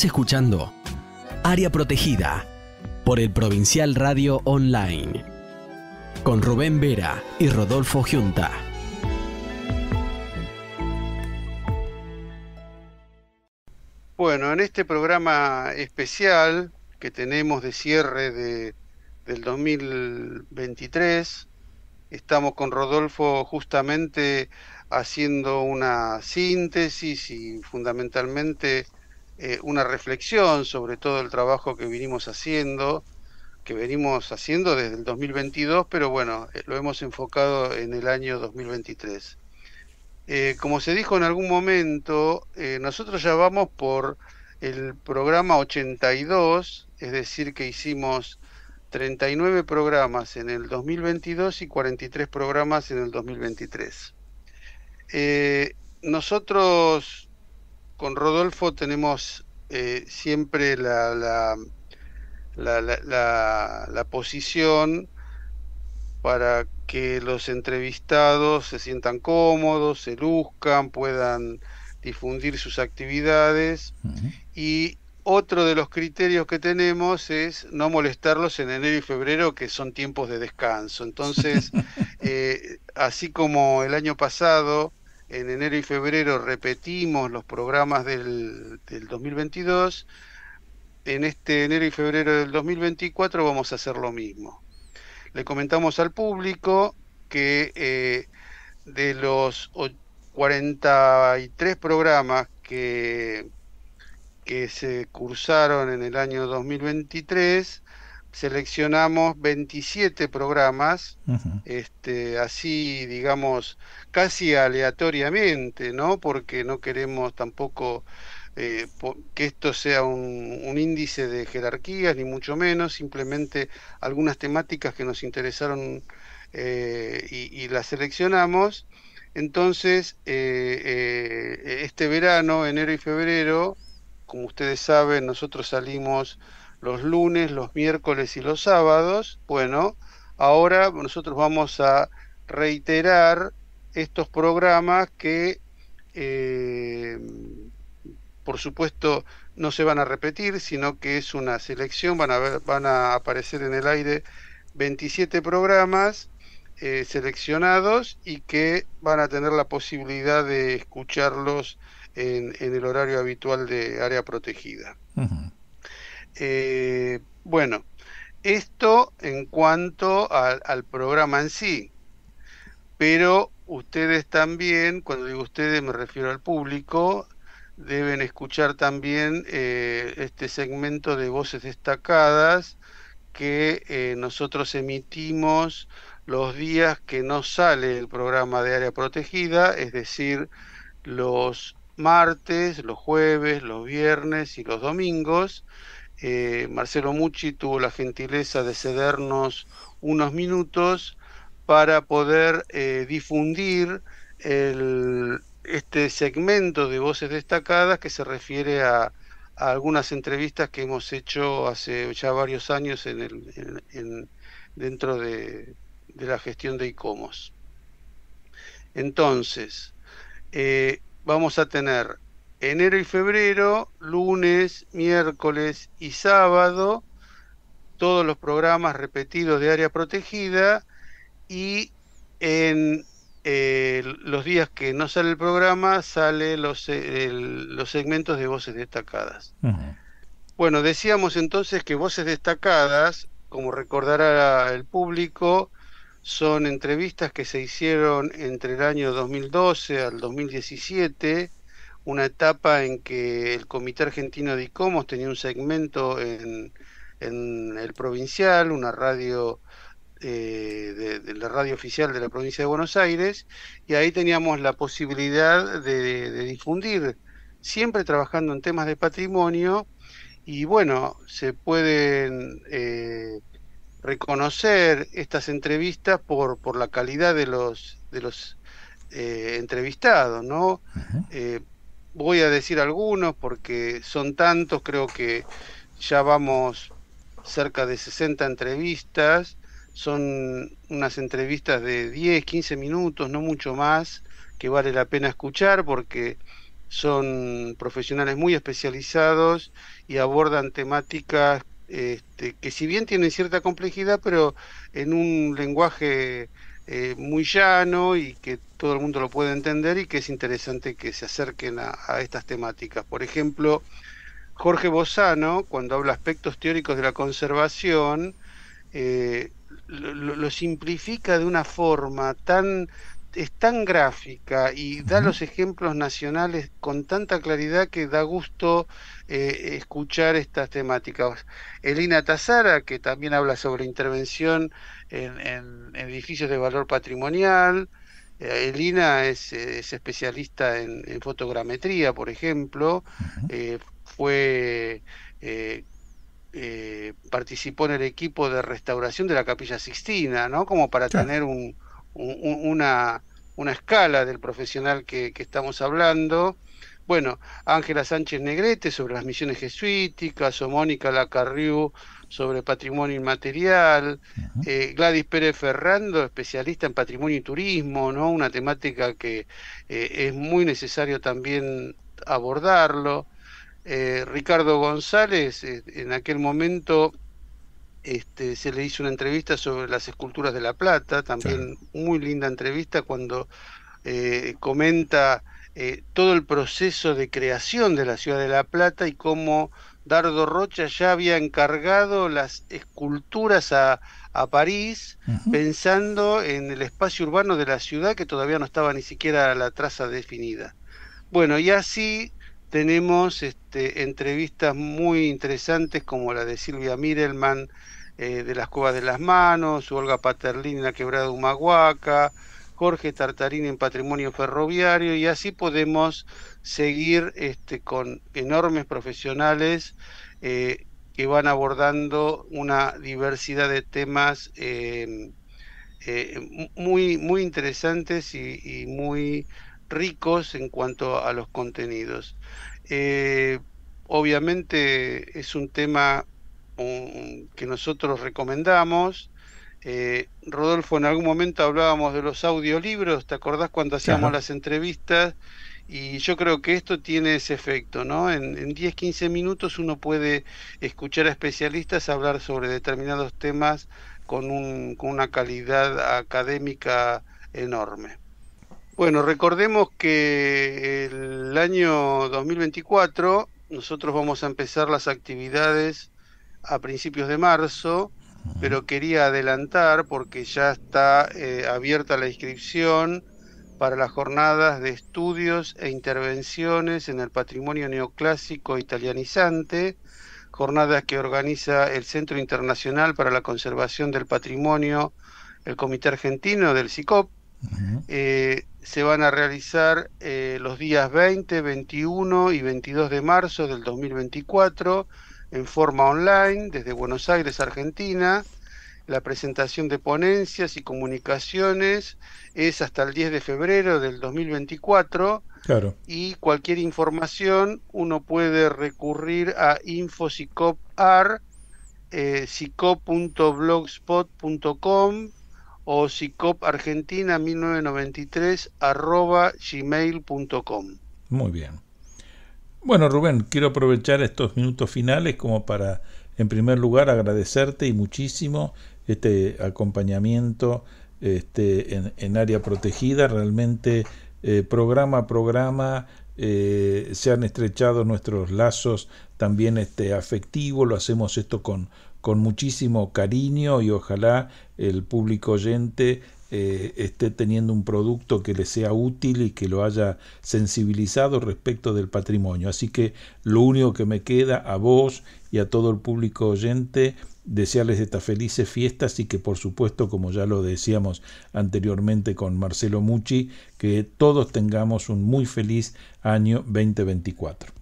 escuchando Área Protegida por el Provincial Radio Online con Rubén Vera y Rodolfo Junta. Bueno, en este programa especial que tenemos de cierre de, del 2023, estamos con Rodolfo justamente haciendo una síntesis y fundamentalmente eh, una reflexión sobre todo el trabajo que venimos haciendo, que venimos haciendo desde el 2022, pero bueno, eh, lo hemos enfocado en el año 2023. Eh, como se dijo en algún momento, nosotros ya vamos por el programa 82, es decir, que hicimos 39 programas en el 2022 y 43 programas en el 2023. nosotros con Rodolfo tenemos eh, siempre la, la, posición para que los entrevistados se sientan cómodos, se luzcan, puedan difundir sus actividades y otro de los criterios que tenemos es no molestarlos en enero y febrero, que son tiempos de descanso. Entonces, eh, así como el año pasado en enero y febrero repetimos los programas del, 2022. En este enero y febrero del 2024 vamos a hacer lo mismo. Le comentamos al público que eh, de los 43 programas que, que se cursaron en el año 2023, seleccionamos 27 programas, este, así digamos, casi aleatoriamente, ¿no? Porque no queremos tampoco eh, que esto sea un, índice de jerarquías, ni mucho menos, simplemente algunas temáticas que nos interesaron eh, y, las seleccionamos. Entonces, eh, este verano, enero y febrero, como ustedes saben, nosotros salimos los lunes, los miércoles y los sábados. Bueno, ahora nosotros vamos a reiterar estos programas que, eh, por supuesto, no se van a repetir, sino que es una selección, van a, ver, van a aparecer en el aire 27 programas eh, seleccionados y que van a tener la posibilidad de escucharlos en, el horario habitual de área protegida. Eh, bueno, esto en cuanto al programa en sí, pero ustedes también, cuando digo ustedes me refiero al público, deben escuchar también eh, este segmento de voces destacadas que eh, nosotros emitimos los días que no sale el programa de área protegida, es decir, los martes, los jueves, los viernes y los domingos. Eh, Marcelo Mucci tuvo la gentileza de cedernos unos minutos para poder eh, difundir este segmento de voces destacadas que se refiere a, algunas entrevistas que hemos hecho hace ya varios años dentro de, la gestión de ICOMOS. Entonces, eh, vamos a tener enero y febrero, lunes, miércoles y sábado, todos los programas repetidos de área protegida y en eh, los días que no sale el programa sale los, eh, los segmentos de voces destacadas. Bueno, decíamos entonces que voces destacadas, como recordará el público, son entrevistas que se hicieron entre el año 2012 al 2017 una etapa en que el Comité Argentino de ICOMOS tenía un segmento en, el provincial, una radio eh, de, la radio oficial de la provincia de Buenos Aires, y ahí teníamos la posibilidad de, difundir, siempre trabajando en temas de patrimonio, y bueno, se pueden eh, reconocer estas entrevistas por, por la calidad de los, de los eh, entrevistados, ¿no? voy a decir algunos porque son tantos, creo que ya vamos cerca de 60 entrevistas, son unas entrevistas de 10, 15 minutos, no mucho más, que vale la pena escuchar porque son profesionales muy especializados y abordan temáticas este, que si bien tienen cierta complejidad, pero en un lenguaje eh, muy llano y que todo el mundo lo puede entender y que es interesante que se acerquen a, estas temáticas. Por ejemplo, Jorge Bosano cuando habla aspectos teóricos de la conservación, eh, lo, simplifica de una forma tan, es tan gráfica y da los ejemplos nacionales con tanta claridad que da gusto eh, escuchar estas temáticas. Elina Tazara, que también habla sobre intervención en, edificios de valor patrimonial. Eh, Elina es, especialista en, fotogrametría, por ejemplo. Eh, fue. participó en el equipo de restauración de la Capilla Sixtina, ¿no? Como para tener un, una, una escala del profesional que, estamos hablando. Bueno, Ángela Sánchez Negrete sobre las misiones jesuíticas, o Mónica Lacarriu sobre patrimonio inmaterial, eh, Gladys Pérez Ferrando, especialista en patrimonio y turismo, ¿no? una temática que eh, es muy necesario también abordarlo. Eh, Ricardo González, en aquel momento este, se le hizo una entrevista sobre las esculturas de La Plata, también muy linda entrevista cuando eh, comenta eh, todo el proceso de creación de la ciudad de La Plata y cómo Dardo Rocha ya había encargado las esculturas a, París, pensando en el espacio urbano de la ciudad que todavía no estaba ni siquiera a la traza definida. Bueno, y así tenemos este, entrevistas muy interesantes como la de Silvia Mirelman, eh, de las Cuevas de las Manos, Olga Paterlín en la Quebrada Humahuaca, Jorge Tartarín en Patrimonio Ferroviario, y así podemos seguir este, con enormes profesionales eh, que van abordando una diversidad de temas em, eh, muy, muy interesantes y, y, muy ricos en cuanto a los contenidos. obviamente es un tema que nosotros recomendamos. Eh, Rodolfo, en algún momento hablábamos de los audiolibros, ¿te acordás cuando hacíamos las entrevistas? Y yo creo que esto tiene ese efecto, ¿no? En, 10, 15 minutos uno puede escuchar a especialistas hablar sobre determinados temas con, con una calidad académica enorme. Bueno, recordemos que el año 2024 nosotros vamos a empezar las actividades a principios de marzo, pero quería adelantar porque ya está eh, abierta la inscripción para las jornadas de estudios e intervenciones en el patrimonio neoclásico italianizante, jornadas que organiza el Centro Internacional para la Conservación del Patrimonio, el Comité Argentino del CICOP. Eh, se van a realizar eh, los días 20, 21 y 22 de marzo del 2024 en forma online desde Buenos Aires, Argentina. La presentación de ponencias y comunicaciones es hasta el 10 de febrero del 2024. Claro. Y cualquier información uno puede recurrir a infocicopar, eh, psicop.blogspot.com o psicopargentina1993 gmail.com. Muy bien. Bueno, Rubén, quiero aprovechar estos minutos finales como para, en primer lugar, agradecerte y muchísimo este acompañamiento este, en, área protegida. Realmente, eh, programa a programa, eh, se han estrechado nuestros lazos también este, afectivos. Lo hacemos esto con, con muchísimo cariño y ojalá el público oyente eh, esté teniendo un producto que le sea útil y que lo haya sensibilizado respecto del patrimonio. Así que lo único que me queda a vos y a todo el público oyente, desearles estas felices fiestas y que por supuesto, como ya lo decíamos anteriormente con Marcelo Mucci, que todos tengamos un muy feliz año 2024.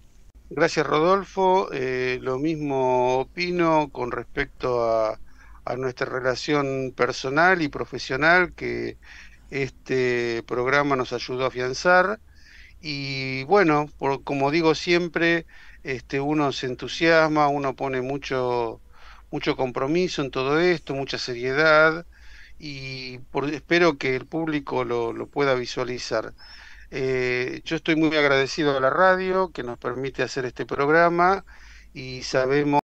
Gracias Rodolfo, eh, lo mismo opino con respecto a a nuestra relación personal y profesional que este programa nos ayudó a afianzar. Y bueno, como digo siempre, este, uno se entusiasma, uno pone mucho, mucho compromiso en todo esto, mucha seriedad y espero que el público lo, pueda visualizar. Eh, yo estoy muy agradecido a la radio que nos permite hacer este programa y sabemos...